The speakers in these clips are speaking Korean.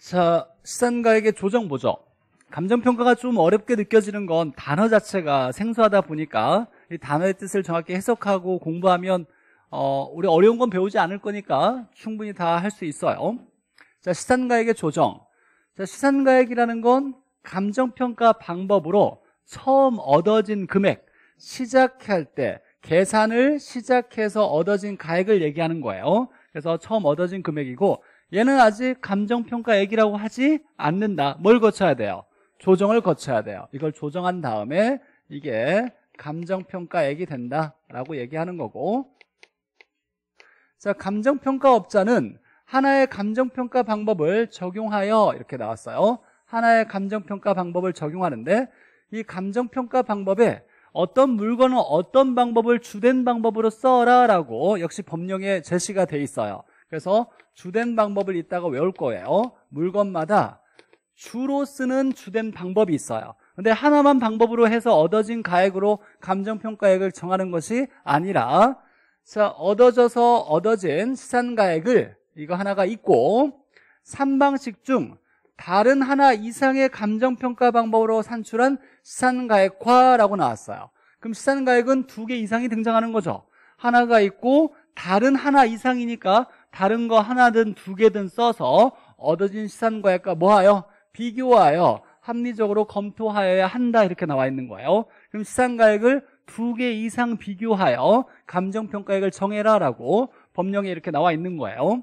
자, 시산가액의 조정 보조. 감정평가가 좀 어렵게 느껴지는 건 단어 자체가 생소하다 보니까 이 단어의 뜻을 정확히 해석하고 공부하면 어, 우리 어려운 건 배우지 않을 거니까 충분히 다 할 수 있어요. 자, 시산가액의 조정. 자, 시산가액이라는 건 감정평가 방법으로 처음 얻어진 금액, 시작할 때 계산을 시작해서 얻어진 가액을 얘기하는 거예요. 그래서 처음 얻어진 금액이고 얘는 아직 감정평가 액이라고 하지 않는다. 뭘 거쳐야 돼요? 조정을 거쳐야 돼요. 이걸 조정한 다음에 이게 감정평가액이 된다라고 얘기하는 거고 자 감정평가업자는 하나의 감정평가 방법을 적용하여 이렇게 나왔어요. 하나의 감정평가 방법을 적용하는데 이 감정평가 방법에 어떤 물건은 어떤 방법을 주된 방법으로 써라라고 역시 법령에 제시가 돼 있어요. 그래서 주된 방법을 이따가 외울 거예요. 물건마다 주로 쓰는 주된 방법이 있어요. 근데 하나만 방법으로 해서 얻어진 가액으로 감정평가액을 정하는 것이 아니라 자 얻어져서 얻어진 시산가액을 이거 하나가 있고 3방식 중 다른 하나 이상의 감정평가 방법으로 산출한 시산가액화라고 나왔어요. 그럼 시산가액은 두 개 이상이 등장하는 거죠. 하나가 있고 다른 하나 이상이니까 다른 거 하나든 두 개든 써서 얻어진 시산과 액과 뭐하여? 비교하여 합리적으로 검토하여야 한다 이렇게 나와 있는 거예요. 그럼 시산가액을 두 개 이상 비교하여 감정평가액을 정해라라고 법령에 이렇게 나와 있는 거예요.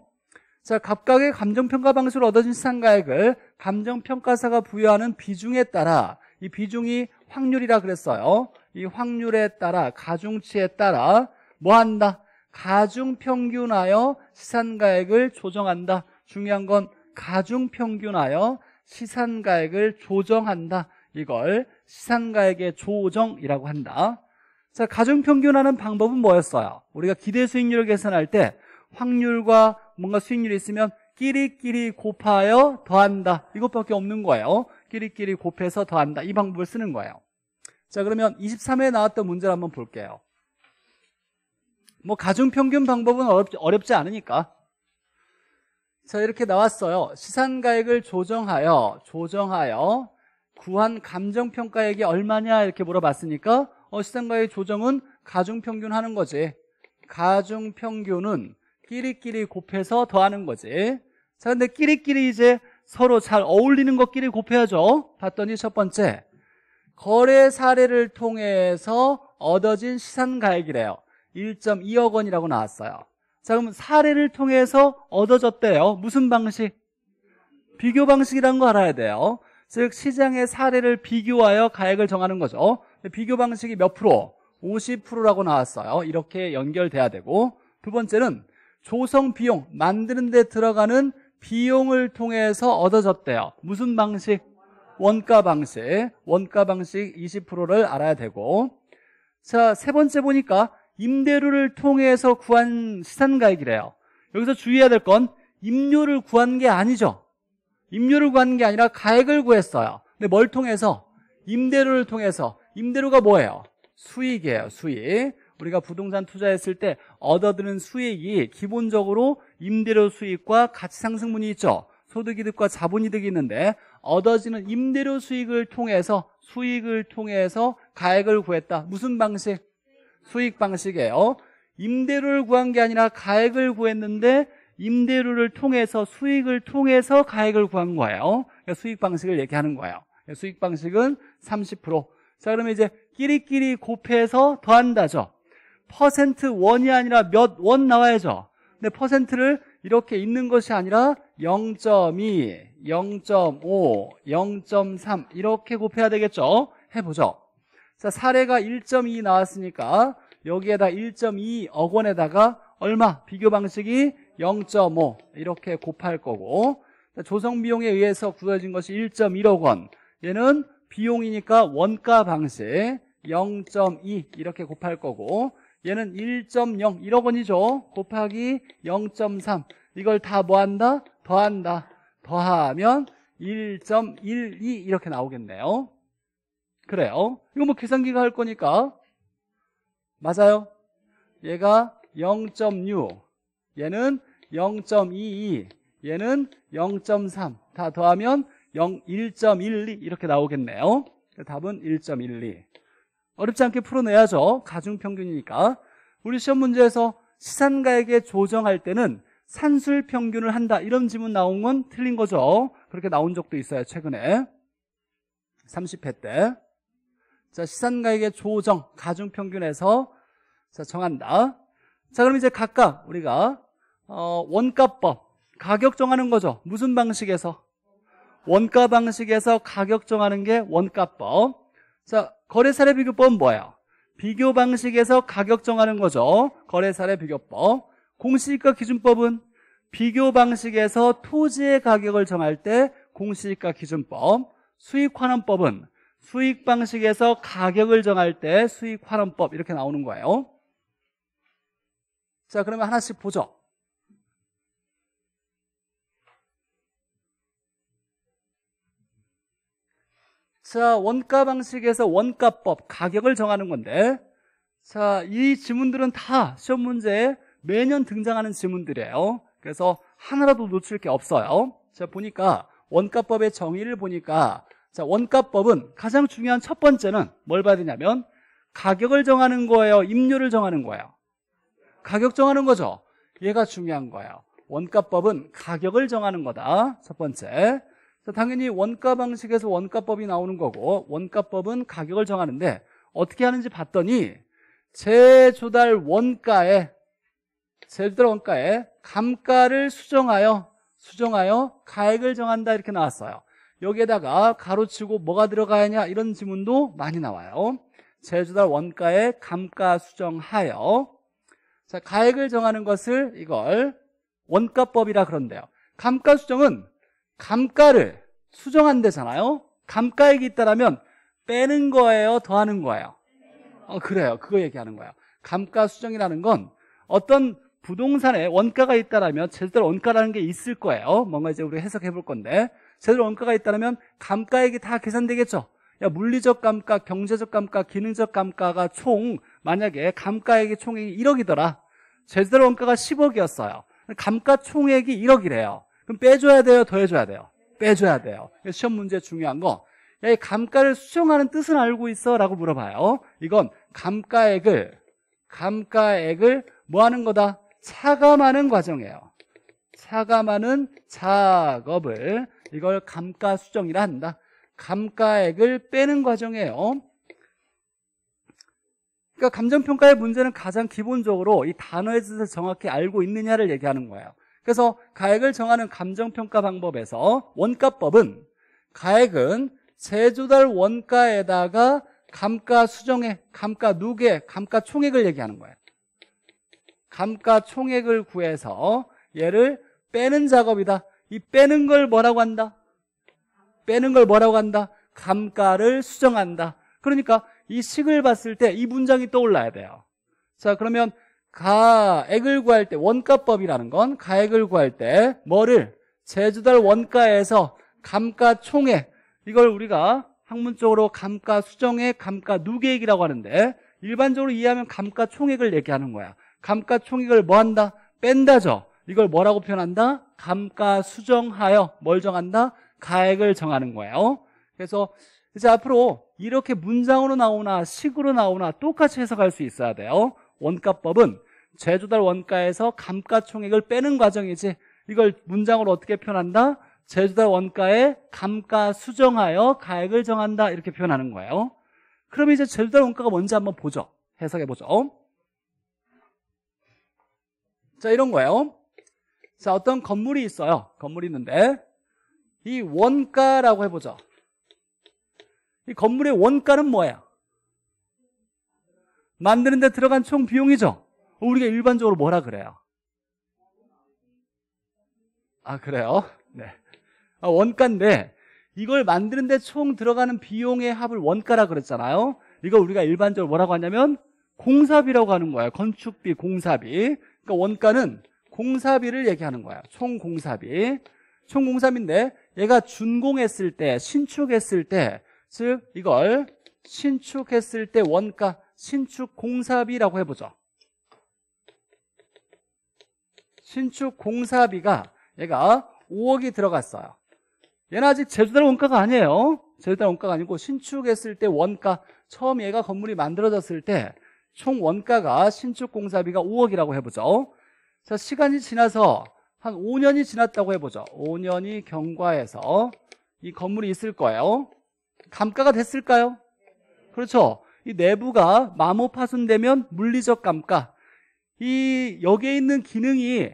자, 각각의 감정평가 방식으로 얻어진 시산가액을 감정평가사가 부여하는 비중에 따라 이 비중이 확률이라 그랬어요. 이 확률에 따라 가중치에 따라 뭐 한다? 가중평균하여 시산가액을 조정한다. 중요한 건 가중평균하여 시산가액을 조정한다. 이걸 시산가액의 조정이라고 한다. 자, 가중평균하는 방법은 뭐였어요? 우리가 기대 수익률을 계산할 때 확률과 뭔가 수익률이 있으면 끼리끼리 곱하여 더한다. 이것밖에 없는 거예요. 끼리끼리 곱해서 더한다. 이 방법을 쓰는 거예요. 자, 그러면 23회에 나왔던 문제를 한번 볼게요. 뭐 가중평균 방법은 어렵, 지 않으니까 자 이렇게 나왔어요 시산가액을 조정하여 조정하여 구한 감정평가액이 얼마냐 이렇게 물어봤으니까 어, 시산가액 조정은 가중평균 하는 거지 가중평균은 끼리끼리 곱해서 더하는 거지 자 근데 끼리끼리 이제 서로 잘 어울리는 것끼리 곱해야죠 봤더니 첫 번째 거래 사례를 통해서 얻어진 시산가액이래요 1.2억 원이라고 나왔어요. 자, 그럼 사례를 통해서 얻어졌대요. 무슨 방식? 비교 방식이라는 거 알아야 돼요. 즉, 시장의 사례를 비교하여 가액을 정하는 거죠. 비교 방식이 몇 프로? 50%라고 나왔어요. 이렇게 연결돼야 되고. 두 번째는 조성 비용, 만드는 데 들어가는 비용을 통해서 얻어졌대요. 무슨 방식? 원가 방식. 원가 방식 20%를 알아야 되고. 자, 세 번째 보니까 임대료를 통해서 구한 시산가액이래요. 여기서 주의해야 될 건 임료를 구한 게 아니죠. 임료를 구한 게 아니라 가액을 구했어요. 근데 뭘 통해서? 임대료를 통해서. 임대료가 뭐예요? 수익이에요, 수익. 우리가 부동산 투자했을 때 얻어드는 수익이 기본적으로 임대료 수익과 가치 상승분이 있죠. 소득이득과 자본이득이 있는데 얻어지는 임대료 수익을 통해서 수익을 통해서 가액을 구했다. 무슨 방식? 수익 방식에 어? 임대료를 구한 게 아니라 가액을 구했는데 임대료를 통해서 수익을 통해서 가액을 구한 거예요. 어? 그러니까 수익 방식을 얘기하는 거예요. 그러니까 수익 방식은 30%. 자, 그러면 이제 끼리끼리 곱해서 더한다죠. 퍼센트 원이 아니라 몇 원 나와야죠. 근데 퍼센트를 이렇게 있는 것이 아니라 0.2, 0.5, 0.3 이렇게 곱해야 되겠죠. 해보죠. 자, 사례가 1.2 나왔으니까 여기에다 1.2억 원에다가 얼마? 비교 방식이 0.5 이렇게 곱할 거고 조성 비용에 의해서 구해진 것이 1.1억 원 얘는 비용이니까 원가 방식 0.2 이렇게 곱할 거고 얘는 1.0 1억 원이죠 곱하기 0.3 이걸 다 뭐한다? 더한다 더하면 1.12 이렇게 나오겠네요 그래요 이거 뭐 계산기가 할 거니까 맞아요? 얘가 0.6 얘는 0.22 얘는 0.3 다 더하면 1.12 이렇게 나오겠네요 답은 1.12 어렵지 않게 풀어내야죠 가중평균이니까 우리 시험 문제에서 시산가액의 조정할 때는 산술 평균을 한다 이런 질문 나온 건 틀린 거죠 그렇게 나온 적도 있어요 최근에 30회 때 자, 시산가액의 조정, 가중평균에서 자, 정한다. 자, 그럼 이제 각각 우리가 어, 원가법, 가격 정하는 거죠. 무슨 방식에서? 원가 방식에서 가격 정하는 게 원가법. 자, 거래사례 비교법은 뭐예요? 비교 방식에서 가격 정하는 거죠. 거래사례 비교법. 공시지가 기준법은 비교 방식에서 토지의 가격을 정할 때 공시지가 기준법. 수익환원법은 수익 방식에서 가격을 정할 때 수익 환원법 이렇게 나오는 거예요. 자, 그러면 하나씩 보죠. 자, 원가 방식에서 원가법, 가격을 정하는 건데, 자, 이 지문들은 다 시험 문제에 매년 등장하는 지문들이에요. 그래서 하나라도 놓칠 게 없어요. 자, 보니까 원가법의 정의를 보니까 자, 원가법은 가장 중요한 첫 번째는 뭘 받으냐면 가격을 정하는 거예요. 임료를 정하는 거예요. 가격 정하는 거죠. 얘가 중요한 거예요. 원가법은 가격을 정하는 거다. 첫 번째. 자, 당연히 원가 방식에서 원가법이 나오는 거고 원가법은 가격을 정하는데 어떻게 하는지 봤더니 재조달 원가에 재조달 원가에 감가를 수정하여 수정하여 가액을 정한다 이렇게 나왔어요. 여기에다가 가로치고 뭐가 들어가야 냐 이런 질문도 많이 나와요. 제주달원가의 감가 수정하여 자 가액을 정하는 것을 이걸 원가법이라 그런데요. 감가 수정은 감가를 수정한데잖아요 감가액이 있다라면 빼는 거예요, 더하는 거예요. 어, 그래요. 그거 얘기하는 거예요. 감가 수정이라는 건 어떤 부동산에 원가가 있다라면 제대로 원가라는 게 있을 거예요. 뭔가 이제 우리 해석해 볼 건데 제대로 원가가 있다면 감가액이 다 계산되겠죠 야, 물리적 감가, 경제적 감가, 기능적 감가가 총 만약에 감가액이 총액이 1억이더라 제대로 원가가 10억이었어요 감가총액이 1억이래요 그럼 빼줘야 돼요? 더해줘야 돼요? 빼줘야 돼요 시험 문제 중요한 거 야, 이 감가를 수정하는 뜻은 알고 있어? 라고 물어봐요 이건 감가액을 감가액을 뭐 하는 거다? 차감하는 과정이에요 차감하는 작업을 이걸 감가수정이라 한다. 감가액을 빼는 과정이에요. 그러니까 감정평가의 문제는 가장 기본적으로 이단어에 대해서 정확히 알고 있느냐를 얘기하는 거예요. 그래서 가액을 정하는 감정평가 방법에서 원가법은 가액은 제조달 원가에다가 감가 수정액, 감가 누계, 감가 총액을 얘기하는 거예요. 감가 총액을 구해서 얘를 빼는 작업이다. 이 빼는 걸 뭐라고 한다? 빼는 걸 뭐라고 한다? 감가를 수정한다. 그러니까 이 식을 봤을 때 이 문장이 떠올라야 돼요. 자, 그러면 가액을 구할 때 원가법이라는 건 가액을 구할 때 뭐를 제주달 원가에서 감가총액 이걸 우리가 학문적으로 감가수정액, 감가누계액이라고 하는데 일반적으로 이해하면 감가총액을 얘기하는 거야. 감가총액을 뭐 한다? 뺀다죠. 이걸 뭐라고 표현한다? 감가 수정하여 뭘 정한다? 가액을 정하는 거예요. 그래서 이제 앞으로 이렇게 문장으로 나오나 식으로 나오나 똑같이 해석할 수 있어야 돼요. 원가법은 제조달 원가에서 감가총액을 빼는 과정이지 이걸 문장으로 어떻게 표현한다? 제조달 원가에 감가 수정하여 가액을 정한다 이렇게 표현하는 거예요. 그럼 이제 제조달 원가가 뭔지 한번 보죠. 해석해 보죠. 자 이런 거예요. 자, 어떤 건물이 있어요. 건물이 있는데 이 원가라고 해보죠. 이 건물의 원가는 뭐예요? 만드는 데 들어간 총 비용이죠. 우리가 일반적으로 뭐라 그래요? 아 그래요? 네. 아, 원가인데 이걸 만드는 데 총 들어가는 비용의 합을 원가라 그랬잖아요. 이거 우리가 일반적으로 뭐라고 하냐면 공사비라고 하는 거예요. 건축비, 공사비. 그러니까 원가는 공사비를 얘기하는 거야 총공사비 총공사비인데 얘가 준공했을 때 신축했을 때즉 이걸 신축했을 때 원가 신축 공사비라고 해보죠 신축 공사비가 얘가 5억이 들어갔어요 얘는 아직 제주달 원가가 아니에요 제주달 원가가 아니고 신축했을 때 원가 처음 얘가 건물이 만들어졌을 때 총 원가가 신축 공사비가 5억이라고 해보죠 자, 시간이 지나서 한 5년이 지났다고 해보죠. 5년이 경과해서 이 건물이 있을 거예요. 감가가 됐을까요? 그렇죠. 이 내부가 마모 파손되면 물리적 감가. 이 여기에 있는 기능이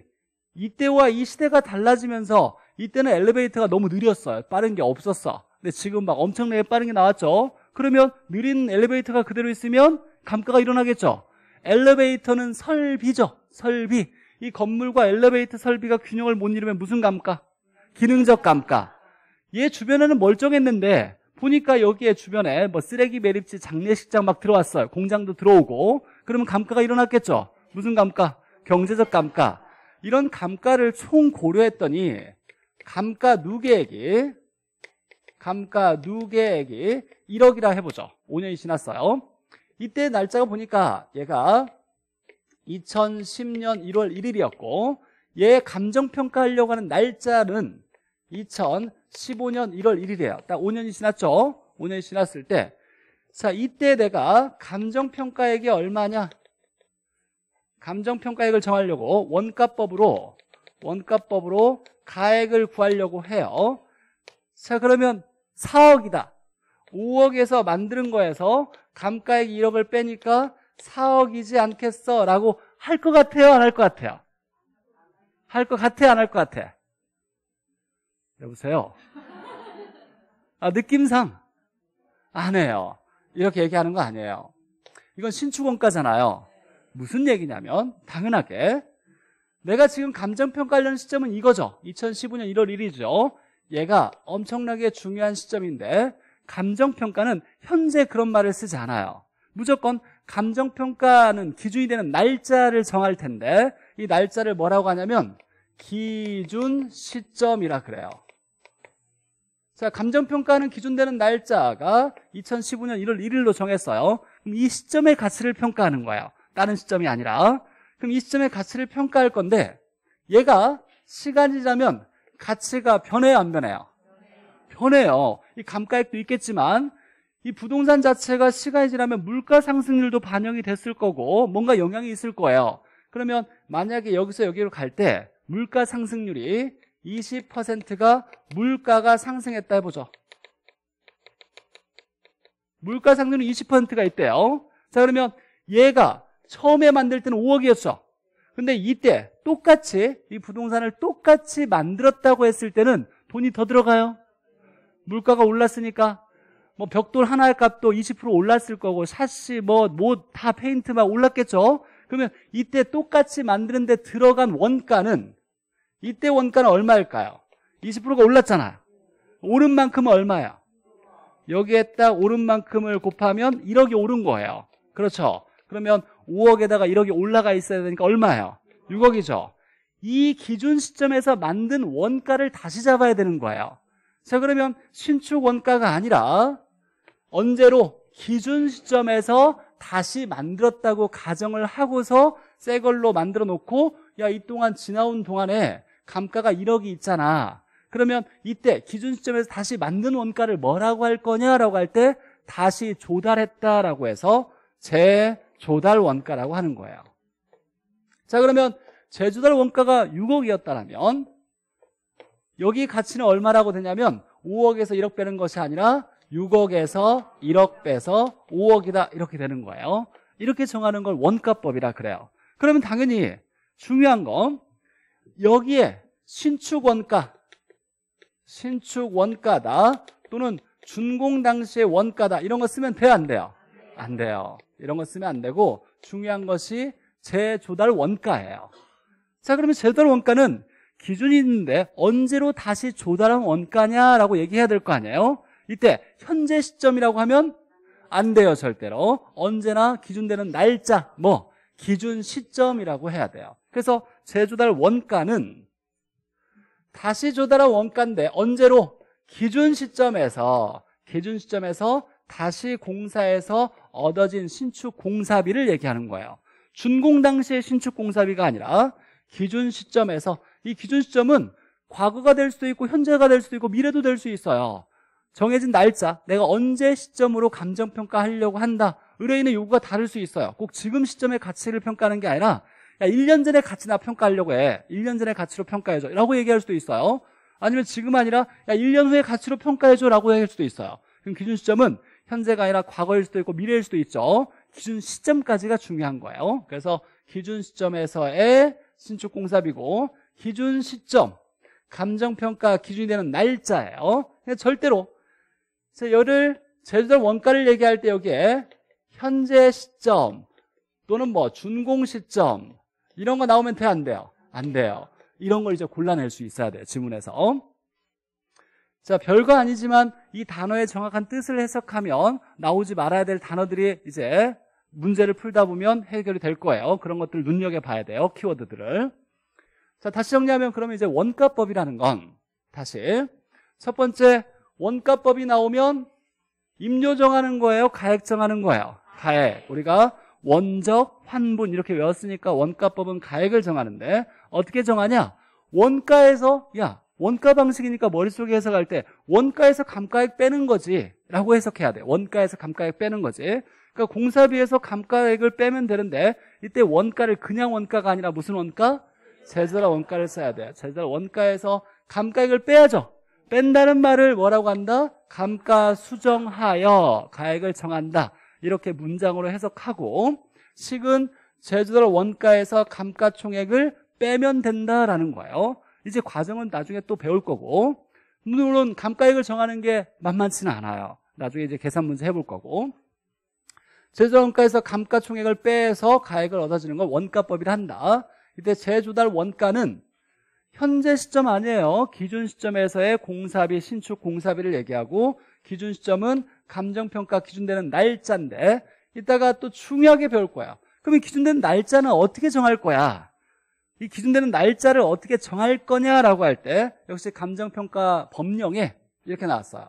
이때와 이 시대가 달라지면서 이때는 엘리베이터가 너무 느렸어요. 빠른 게 없었어. 근데 지금 막 엄청나게 빠른 게 나왔죠. 그러면 느린 엘리베이터가 그대로 있으면 감가가 일어나겠죠. 엘리베이터는 설비죠. 설비. 이 건물과 엘리베이터 설비가 균형을 못 이루면 무슨 감가? 기능적 감가. 얘 주변에는 멀쩡했는데 보니까 여기에 주변에 뭐 쓰레기 매립지 장례식장 막 들어왔어요. 공장도 들어오고 그러면 감가가 일어났겠죠. 무슨 감가? 경제적 감가. 이런 감가를 총 고려했더니 감가 누계액이 감가 누계액이 1억이라 해보죠. 5년이 지났어요. 이때 날짜가 보니까 얘가 2010년 1월 1일이었고 얘 감정평가하려고 하는 날짜는 2015년 1월 1일이에요. 딱 5년이 지났죠? 5년이 지났을 때. 자, 이때 내가 감정평가액이 얼마냐? 감정평가액을 정하려고 원가법으로, 원가법으로 가액을 구하려고 해요. 자, 그러면 4억이다. 5억에서 만드는 거에서 감가액 1억을 빼니까 4억이지 않겠어? 라고 할 것 같아요? 안 할 것 같아요? 할 것 같아요? 안 할 것 같아? 여보세요? 아, 느낌상 안 해요. 이렇게 얘기하는 거 아니에요. 이건 신축원가잖아요. 무슨 얘기냐면 당연하게 내가 지금 감정평가하려 시점은 이거죠. 2015년 1월 1일이죠. 얘가 엄청나게 중요한 시점인데 감정평가는 현재 그런 말을 쓰지 않아요. 무조건 감정평가는 기준이 되는 날짜를 정할 텐데 이 날짜를 뭐라고 하냐면 기준 시점이라 그래요. 자, 감정평가는 기준되는 날짜가 2015년 1월 1일로 정했어요. 그럼 이 시점의 가치를 평가하는 거예요. 다른 시점이 아니라. 그럼 이 시점의 가치를 평가할 건데 얘가 시간이 지나면 가치가 변해요, 안 변해요? 변해요. 이 감가액도 있겠지만 이 부동산 자체가 시간이 지나면 물가 상승률도 반영이 됐을 거고 뭔가 영향이 있을 거예요. 그러면 만약에 여기서 여기로 갈 때 물가 상승률이 20%가 물가가 상승했다 해보죠. 물가 상승률 은 20%가 있대요. 자 그러면 얘가 처음에 만들 때는 5억이었죠. 근데 이때 똑같이 이 부동산을 똑같이 만들었다고 했을 때는 돈이 더 들어가요. 물가가 올랐으니까 뭐 벽돌 하나의 값도 20% 올랐을 거고 샷시 뭐뭐다 페인트 만 올랐겠죠. 그러면 이때 똑같이 만드는데 들어간 원가는 이때 원가는 얼마일까요? 20%가 올랐잖아. 오른 만큼은 얼마야? 여기에 딱 오른 만큼을 곱하면 1억이 오른 거예요. 그렇죠? 그러면 5억에다가 1억이 올라가 있어야 되니까 얼마예요? 6억이죠. 이 기준 시점에서 만든 원가를 다시 잡아야 되는 거예요. 자 그러면 신축 원가가 아니라 언제로 기준 시점에서 다시 만들었다고 가정을 하고서 새 걸로 만들어 놓고 야 이 동안 지나온 동안에 감가가 1억이 있잖아 그러면 이때 기준 시점에서 다시 만든 원가를 뭐라고 할 거냐라고 할 때 다시 조달했다라고 해서 재조달 원가라고 하는 거예요 자 그러면 재조달 원가가 6억이었다면 여기 가치는 얼마라고 되냐면 5억에서 1억 빼는 것이 아니라 6억에서 1억 빼서 5억이다 이렇게 되는 거예요 이렇게 정하는 걸 원가법이라 그래요 그러면 당연히 중요한 건 여기에 신축 원가 신축 원가다 또는 준공 당시의 원가다 이런 거 쓰면 돼요 안 돼요? 안 돼요 이런 거 쓰면 안 되고 중요한 것이 재조달 원가예요 자 그러면 재조달 원가는 기준이 있는데 언제로 다시 조달한 원가냐라고 얘기해야 될 거 아니에요 이때 현재 시점이라고 하면 안 돼요 절대로 언제나 기준되는 날짜 뭐 기준 시점이라고 해야 돼요 그래서 재조달 원가는 다시 조달한 원가인데 언제로 기준 시점에서 기준 시점에서 다시 공사에서 얻어진 신축 공사비를 얘기하는 거예요 준공 당시의 신축 공사비가 아니라 기준 시점에서 이 기준 시점은 과거가 될 수도 있고 현재가 될 수도 있고 미래도 될 수 있어요 정해진 날짜, 내가 언제 시점으로 감정평가하려고 한다. 의뢰인의 요구가 다를 수 있어요. 꼭 지금 시점의 가치를 평가하는 게 아니라 야, 1년 전의 가치나 평가하려고 해. 1년 전의 가치로 평가해줘. 라고 얘기할 수도 있어요. 아니면 지금 아니라 야, 1년 후의 가치로 평가해줘. 라고 얘기할 수도 있어요. 그럼 기준 시점은 현재가 아니라 과거일 수도 있고 미래일 수도 있죠. 기준 시점까지가 중요한 거예요. 그래서 기준 시점에서의 신축공사비고 기준 시점, 감정평가 기준이 되는 날짜예요. 절대로 그래서 열을 제조 원가를 얘기할 때 여기에 현재 시점 또는 뭐 준공 시점 이런 거 나오면 돼안 돼요? 안 돼요. 이런 걸 이제 골라낼 수 있어야 돼요. 지문에서. 자, 별거 아니지만 이 단어의 정확한 뜻을 해석하면 나오지 말아야 될 단어들이 이제 문제를 풀다 보면 해결이 될 거예요. 그런 것들을 눈여겨봐야 돼요. 키워드들을. 자, 다시 정리하면 그러면 이제 원가법이라는 건 다시 첫 번째 원가법이 나오면 임료정하는 거예요? 가액정하는 거예요? 가액. 우리가 원적, 환분 이렇게 외웠으니까 원가법은 가액을 정하는데 어떻게 정하냐? 원가에서 야 원가 방식이니까 머릿속에 해석할 때 원가에서 감가액 빼는 거지 라고 해석해야 돼 원가에서 감가액 빼는 거지 그러니까 공사비에서 감가액을 빼면 되는데 이때 원가를 그냥 원가가 아니라 무슨 원가? 제조라 원가를 써야 돼 제조라 원가에서 감가액을 빼야죠 뺀다는 말을 뭐라고 한다? 감가수정하여 가액을 정한다. 이렇게 문장으로 해석하고 식은 제주도 원가에서 감가총액을 빼면 된다라는 거예요. 이제 과정은 나중에 또 배울 거고 물론 감가액을 정하는 게 만만치는 않아요. 나중에 이제 계산 문제 해볼 거고 제조 원가에서 감가총액을 빼서 가액을 얻어지는 걸 원가법이라 한다. 이때 제조달 원가는 현재 시점 아니에요. 기준 시점에서의 공사비, 신축 공사비를 얘기하고 기준 시점은 감정평가 기준되는 날짜인데 이따가 또 중요하게 배울 거야. 그러면 기준되는 날짜는 어떻게 정할 거야? 이 기준되는 날짜를 어떻게 정할 거냐라고 할 때 역시 감정평가 법령에 이렇게 나왔어요.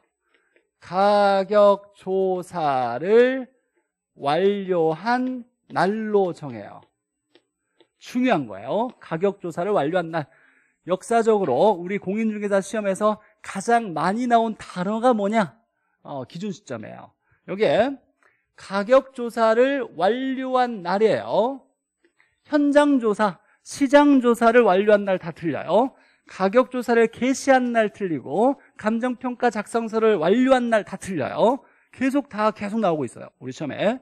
가격 조사를 완료한 날로 정해요. 중요한 거예요. 가격 조사를 완료한 날. 역사적으로 우리 공인중개사 시험에서 가장 많이 나온 단어가 뭐냐? 어, 기준 시점이에요. 여기에 가격 조사를 완료한 날이에요. 현장 조사, 시장 조사를 완료한 날 다 틀려요. 가격 조사를 개시한 날 틀리고 감정평가 작성서를 완료한 날 다 틀려요. 계속 다 계속 나오고 있어요. 우리 시험에.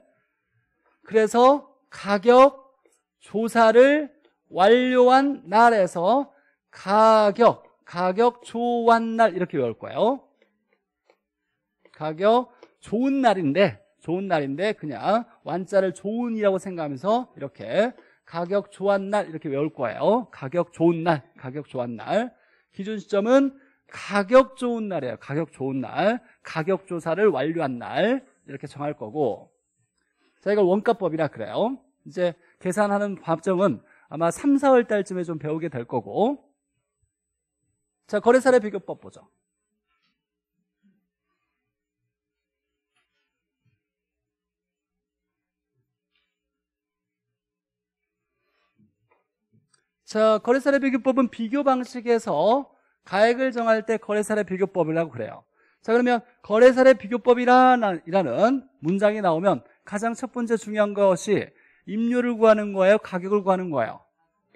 그래서 가격 조사를 완료한 날에서 가격, 가격 좋은 날 이렇게 외울 거예요. 가격 좋은 날인데 좋은 날인데 그냥 완자를 좋은이라고 생각하면서 이렇게 가격 좋은 날 이렇게 외울 거예요. 가격 좋은 날, 가격 좋은 날. 기준 시점은 가격 좋은 날이에요. 가격 좋은 날, 가격 조사를 완료한 날 이렇게 정할 거고. 자, 이걸 원가법이라 그래요. 이제 계산하는 과정은 아마 3, 4월 달쯤에 좀 배우게 될 거고. 자, 거래사례 비교법 보죠. 자, 거래사례 비교법은 비교 방식에서 가액을 정할 때 거래사례 비교법이라고 그래요. 자, 그러면 거래사례 비교법이라는 문장이 나오면 가장 첫 번째 중요한 것이 임료를 구하는 거예요? 가격을 구하는 거예요?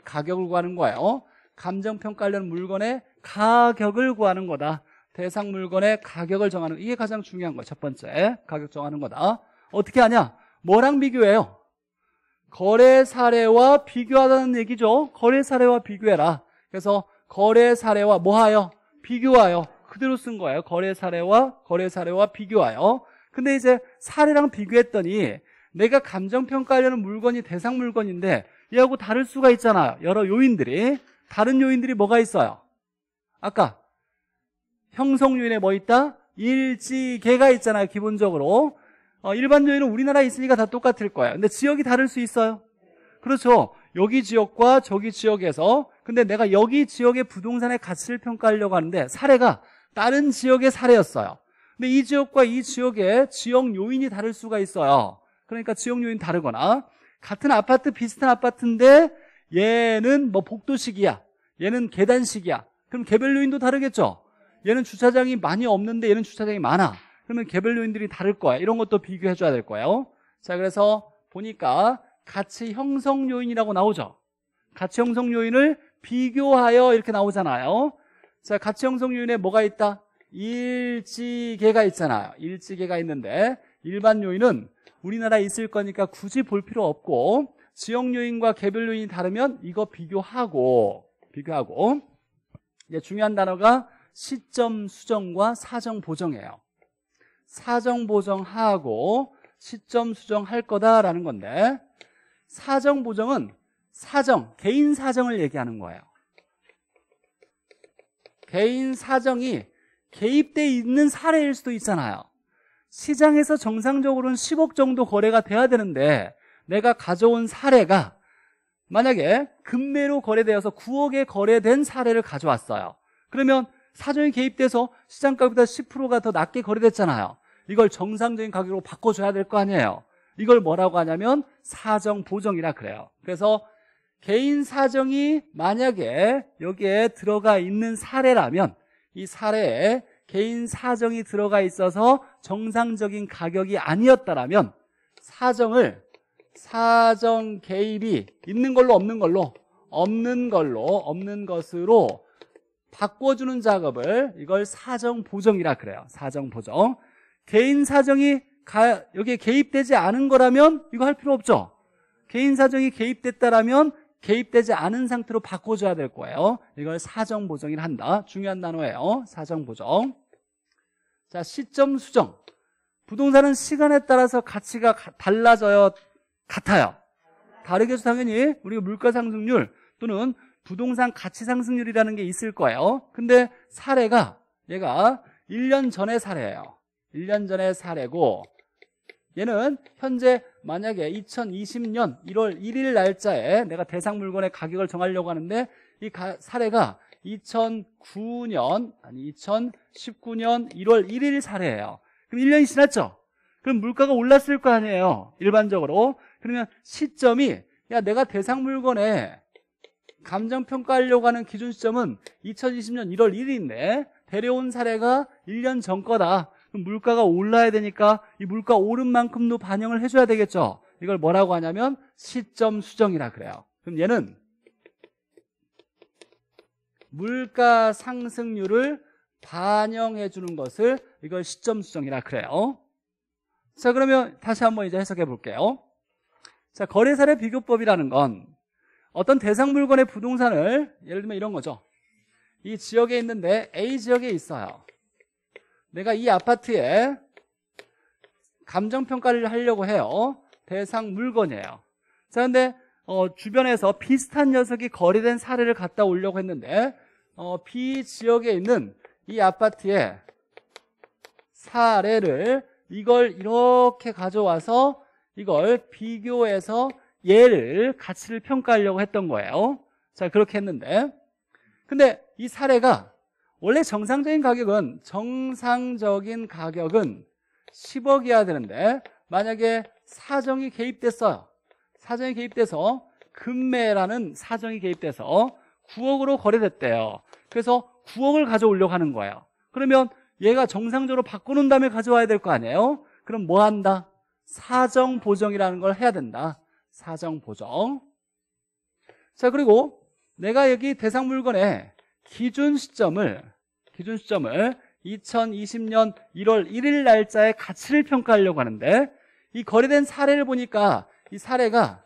가격을 구하는 거예요. 감정평가하려는 물건의 가격을 구하는 거다. 대상 물건의 가격을 정하는 이게 가장 중요한 거예요. 첫 번째 가격 정하는 거다. 어떻게 하냐? 뭐랑 비교해요? 거래 사례와 비교하다는 얘기죠. 거래 사례와 비교해라. 그래서 거래 사례와 뭐하여? 비교하여. 그대로 쓴 거예요. 거래 사례와 거래 사례와 비교하여. 근데 이제 사례랑 비교했더니 내가 감정평가하려는 물건이 대상 물건인데 얘하고 다를 수가 있잖아요. 여러 요인들이. 다른 요인들이 뭐가 있어요? 아까 형성요인에 뭐 있다? 일지개가 있잖아요 기본적으로 어, 일반 요인은 우리나라에 있으니까 다 똑같을 거야 근데 지역이 다를 수 있어요 그렇죠 여기 지역과 저기 지역에서 근데 내가 여기 지역의 부동산의 가치를 평가하려고 하는데 사례가 다른 지역의 사례였어요 근데 이 지역과 이 지역의 지역 요인이 다를 수가 있어요 그러니까 지역 요인 다르거나 같은 아파트 비슷한 아파트인데 얘는 뭐 복도식이야 얘는 계단식이야 그럼 개별 요인도 다르겠죠? 얘는 주차장이 많이 없는데 얘는 주차장이 많아. 그러면 개별 요인들이 다를 거야. 이런 것도 비교해 줘야 될 거예요. 자, 그래서 보니까 가치 형성 요인이라고 나오죠. 가치 형성 요인을 비교하여 이렇게 나오잖아요. 자, 가치 형성 요인에 뭐가 있다? 일지계가 있잖아요. 일지계가 있는데 일반 요인은 우리나라에 있을 거니까 굳이 볼 필요 없고 지역 요인과 개별 요인이 다르면 이거 비교하고 비교하고 이제 중요한 단어가 시점 수정과 사정 보정이에요. 사정 보정하고 시점 수정할 거다라는 건데 사정 보정은 사정, 개인 사정을 얘기하는 거예요. 개인 사정이 개입돼 있는 사례일 수도 있잖아요. 시장에서 정상적으로는 10억 정도 거래가 돼야 되는데 내가 가져온 사례가 만약에 금매로 거래되어서 9억에 거래된 사례를 가져왔어요. 그러면 사정이 개입돼서 시장가보다 10%가 더 낮게 거래됐잖아요. 이걸 정상적인 가격으로 바꿔줘야 될 거 아니에요. 이걸 뭐라고 하냐면 사정 보정이라 그래요. 그래서 개인 사정이 만약에 여기에 들어가 있는 사례라면 이 사례에 개인 사정이 들어가 있어서 정상적인 가격이 아니었다라면 사정을 사정 개입이 있는 걸로 없는 걸로 없는 걸로 없는 것으로 바꿔주는 작업을 이걸 사정 보정이라 그래요 사정 보정 개인 사정이 가, 여기에 개입되지 않은 거라면 이거 할 필요 없죠 개인 사정이 개입됐다라면 개입되지 않은 상태로 바꿔줘야 될 거예요 이걸 사정 보정이라 한다 중요한 단어예요 사정 보정 자 시점 수정 부동산은 시간에 따라서 가치가 달라져요 같아요. 다르게 해서 당연히 우리가 물가 상승률 또는 부동산 가치 상승률이라는 게 있을 거예요. 근데 사례가 얘가 1년 전의 사례예요. 1년 전의 사례고 얘는 현재 만약에 2020년 1월 1일 날짜에 내가 대상 물건의 가격을 정하려고 하는데 이 가, 사례가 2009년 아니 2019년 1월 1일 사례예요. 그럼 1년이 지났죠? 그럼 물가가 올랐을 거 아니에요. 일반적으로 그러면 시점이 야 내가 대상 물건에 감정평가하려고 하는 기준 시점은 2020년 1월 1일인데 데려온 사례가 1년 전 거다. 물가가 올라야 되니까 이 물가 오른 만큼도 반영을 해줘야 되겠죠. 이걸 뭐라고 하냐면 시점 수정이라 그래요. 그럼 얘는 물가 상승률을 반영해 주는 것을 이걸 시점 수정이라 그래요. 자 그러면 다시 한번 이제 해석해 볼게요. 자, 거래사례 비교법이라는 건 어떤 대상 물건의 부동산을 예를 들면 이런 거죠. 이 지역에 있는데 A 지역에 있어요. 내가 이 아파트에 감정평가를 하려고 해요. 대상 물건이에요. 자, 근데 어, 주변에서 비슷한 녀석이 거래된 사례를 갖다 오려고 했는데 어, B 지역에 있는 이아파트에 사례를 이걸 이렇게 가져와서 이걸 비교해서 얘를 가치를 평가하려고 했던 거예요. 자, 그렇게 했는데. 근데 이 사례가 원래 정상적인 가격은 정상적인 가격은 10억이어야 되는데 만약에 사정이 개입됐어요. 사정이 개입돼서 금매라는 사정이 개입돼서 9억으로 거래됐대요. 그래서 9억을 가져오려고 하는 거예요. 그러면 얘가 정상적으로 바꾸는 다음에 가져와야 될 거 아니에요? 그럼 뭐 한다? 사정 보정이라는 걸 해야 된다. 사정 보정. 자, 그리고 내가 여기 대상 물건의 기준 시점을 기준 시점을 2020년 1월 1일 날짜의 가치를 평가하려고 하는데 이 거래된 사례를 보니까 이 사례가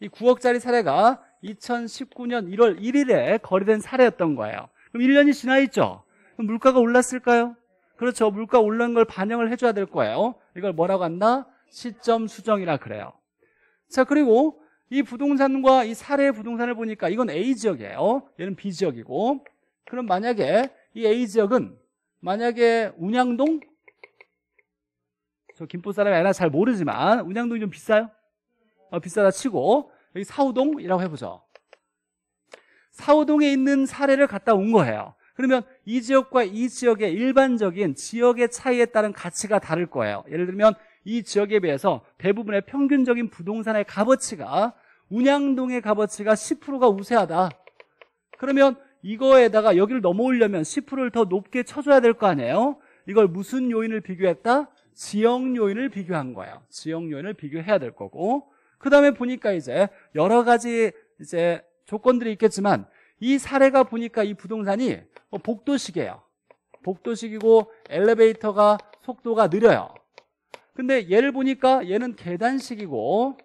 이 9억짜리 사례가 2019년 1월 1일에 거래된 사례였던 거예요. 그럼 1년이 지나 있죠. 물가가 올랐을까요? 그렇죠. 물가 올라온걸 반영을 해줘야 될 거예요. 이걸 뭐라고 한다? 시점 수정이라 그래요. 자, 그리고 이 부동산과 이 사례 부동산을 보니까 이건 A 지역이에요. 얘는 B 지역이고. 그럼 만약에 이 A 지역은 만약에 운양동 저 김포 사람이 아니라 잘 모르지만 운양동이 좀 비싸요? 어, 비싸다 치고 여기 사우동이라고 해보죠. 사우동에 있는 사례를 갖다 온 거예요. 그러면 이 지역과 이 지역의 일반적인 지역의 차이에 따른 가치가 다를 거예요. 예를 들면 이 지역에 비해서 대부분의 평균적인 부동산의 값어치가 운양동의 값어치가 10%가 우세하다. 그러면 이거에다가 여기를 넘어오려면 10%를 더 높게 쳐줘야 될 거 아니에요? 이걸 무슨 요인을 비교했다? 지역 요인을 비교한 거예요. 지역 요인을 비교해야 될 거고. 그 다음에 보니까 이제 여러 가지 이제 조건들이 있겠지만 이 사례가 보니까 이 부동산이 뭐 복도식이에요. 복도식이고 엘리베이터가 속도가 느려요. 근데 얘를 보니까 얘는 계단식이고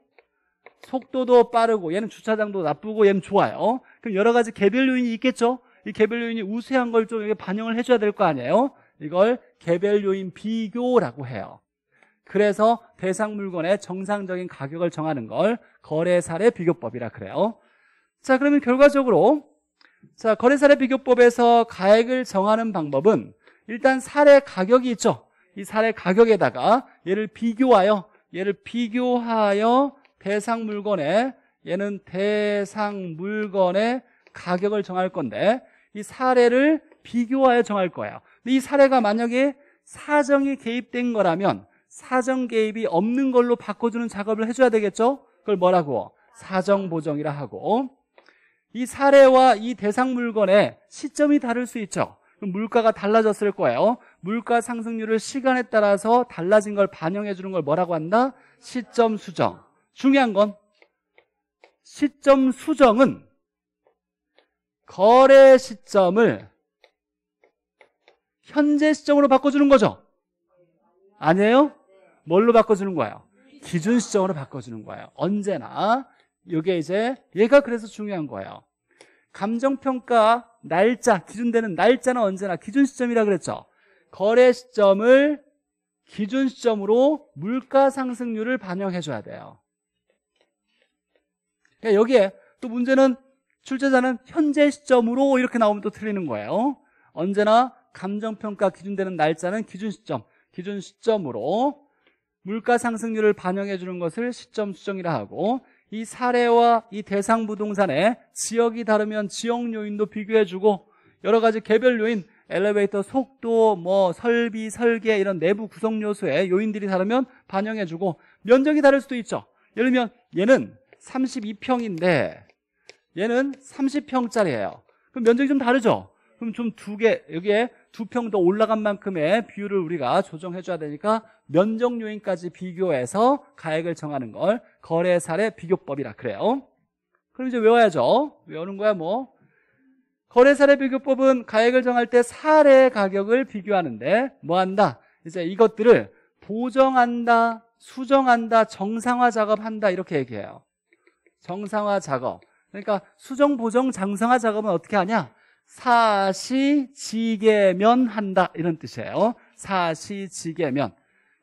속도도 빠르고 얘는 주차장도 나쁘고 얘는 좋아요. 그럼 여러 가지 개별 요인이 있겠죠. 이 개별 요인이 우세한 걸 좀 반영을 해줘야 될 거 아니에요. 이걸 개별 요인 비교라고 해요. 그래서 대상 물건의 정상적인 가격을 정하는 걸 거래 사례 비교법이라 그래요. 자, 그러면 결과적으로 자, 거래사례 비교법에서 가액을 정하는 방법은 일단 사례 가격이 있죠. 이 사례 가격에다가 얘를 비교하여 얘를 비교하여 대상 물건에 얘는 대상 물건의 가격을 정할 건데 이 사례를 비교하여 정할 거예요. 근데 이 사례가 만약에 사정이 개입된 거라면 사정 개입이 없는 걸로 바꿔주는 작업을 해줘야 되겠죠? 그걸 뭐라고? 사정 보정이라 하고 이 사례와 이 대상 물건의 시점이 다를 수 있죠. 물가가 달라졌을 거예요. 물가 상승률을 시간에 따라서 달라진 걸 반영해 주는 걸 뭐라고 한다? 시점 수정. 중요한 건 시점 수정은 거래 시점을 현재 시점으로 바꿔주는 거죠? 아니에요? 뭘로 바꿔주는 거예요? 기준 시점으로 바꿔주는 거예요. 언제나 이게 이제 얘가 그래서 중요한 거예요. 감정평가 날짜 기준되는 날짜는 언제나 기준 시점이라 그랬죠. 거래 시점을 기준 시점으로 물가 상승률을 반영해 줘야 돼요. 그러니까 여기에 또 문제는 출제자는 현재 시점으로 이렇게 나오면 또 틀리는 거예요. 언제나 감정평가 기준되는 날짜는 기준 시점, 기준 시점으로 물가 상승률을 반영해 주는 것을 시점 수정이라 하고 이 사례와 이 대상 부동산의 지역이 다르면 지역 요인도 비교해주고 여러 가지 개별 요인, 엘리베이터 속도, 뭐 설비, 설계 이런 내부 구성 요소의 요인들이 다르면 반영해주고 면적이 다를 수도 있죠. 예를 들면 얘는 32평인데 얘는 30평짜리예요. 그럼 면적이 좀 다르죠? 그럼 좀 두 개, 여기에 두평더 올라간 만큼의 비율을 우리가 조정해줘야 되니까 면적 요인까지 비교해서 가액을 정하는 걸 거래사례 비교법이라 그래요. 그럼 이제 외워야죠. 외우는 거야 뭐. 거래사례 비교법은 가액을 정할 때 사례 가격을 비교하는데 뭐 한다? 이제 이것들을 보정한다, 수정한다, 정상화 작업한다 이렇게 얘기해요. 정상화 작업. 그러니까 수정, 보정, 장상화 작업은 어떻게 하냐? 사시지게면 한다 이런 뜻이에요. 사시지게면.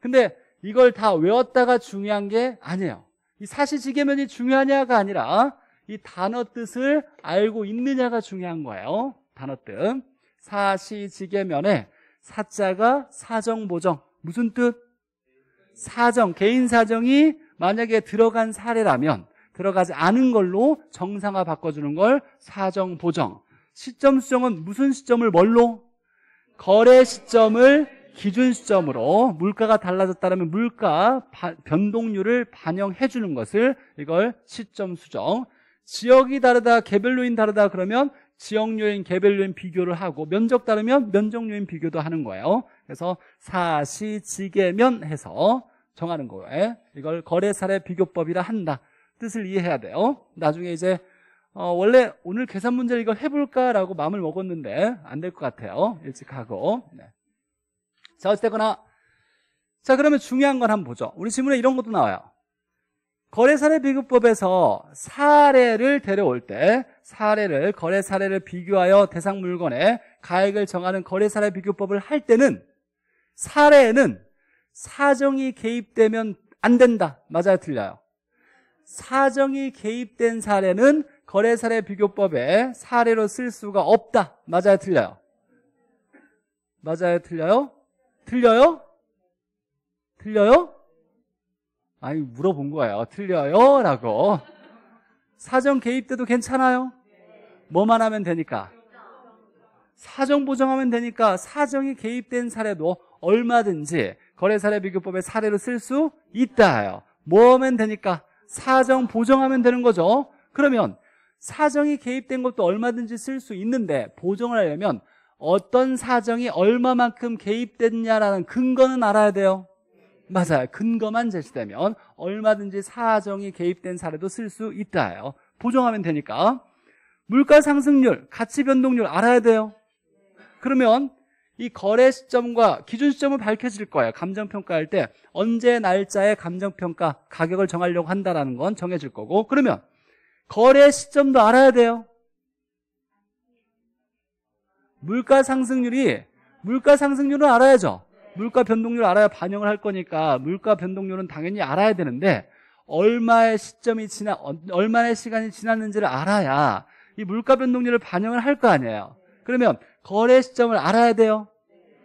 근데 이걸 다 외웠다가 중요한 게 아니에요. 이 사시지게면이 중요하냐가 아니라 이 단어 뜻을 알고 있느냐가 중요한 거예요. 단어 뜻. 사시지게면에 사자가 사정보정. 무슨 뜻? 사정, 개인 사정이 만약에 들어간 사례라면 들어가지 않은 걸로 정상화 바꿔주는 걸 사정보정. 시점 수정은 무슨 시점을 뭘로? 거래 시점을 기준 시점으로 물가가 달라졌다면 물가 변동률을 반영해 주는 것을 이걸 시점 수정 지역이 다르다 개별요인 다르다 그러면 지역요인개별요인 비교를 하고 면적 다르면 면적요인 비교도 하는 거예요 그래서 사시지계면 해서 정하는 거예요 이걸 거래사례 비교법이라 한다 뜻을 이해해야 돼요 나중에 이제 어, 원래 오늘 계산 문제 이거 해볼까라고 마음을 먹었는데 안 될 것 같아요. 일찍 하고. 네. 자, 어쨌거나. 자, 그러면 중요한 건 한번 보죠. 우리 질문에 이런 것도 나와요. 거래사례 비교법에서 사례를 데려올 때 사례를 거래 사례를 비교하여 대상 물건의 가액을 정하는 거래 사례 비교법을 할 때는 사례에는 사정이 개입되면 안 된다. 맞아요, 틀려요. 사정이 개입된 사례는 거래사례 비교법에 사례로 쓸 수가 없다. 맞아요, 틀려요? 맞아요, 틀려요? 틀려요? 틀려요? 아니, 물어본 거예요. 틀려요? 라고. 사정 개입 때도 괜찮아요? 뭐만 하면 되니까? 사정 보정하면 되니까 사정이 개입된 사례도 얼마든지 거래사례 비교법에 사례로 쓸 수 있다. 뭐 하면 되니까? 사정 보정하면 되는 거죠. 그러면 사정이 개입된 것도 얼마든지 쓸 수 있는데 보정을 하려면 어떤 사정이 얼마만큼 개입됐냐라는 근거는 알아야 돼요. 맞아요. 근거만 제시되면 얼마든지 사정이 개입된 사례도 쓸 수 있다요. 보정하면 되니까. 물가 상승률, 가치 변동률 알아야 돼요. 그러면 이 거래 시점과 기준 시점은 밝혀질 거예요. 감정평가할 때 언제 날짜에 감정평가 가격을 정하려고 한다라는 건 정해질 거고 그러면 거래 시점도 알아야 돼요. 물가 상승률이 물가 상승률은 알아야죠. 물가 변동률 알아야 반영을 할 거니까 물가 변동률은 당연히 알아야 되는데 얼마의 시점이 지나 얼마의 시간이 지났는지를 알아야 이 물가 변동률을 반영을 할 거 아니에요. 그러면 거래 시점을 알아야 돼요.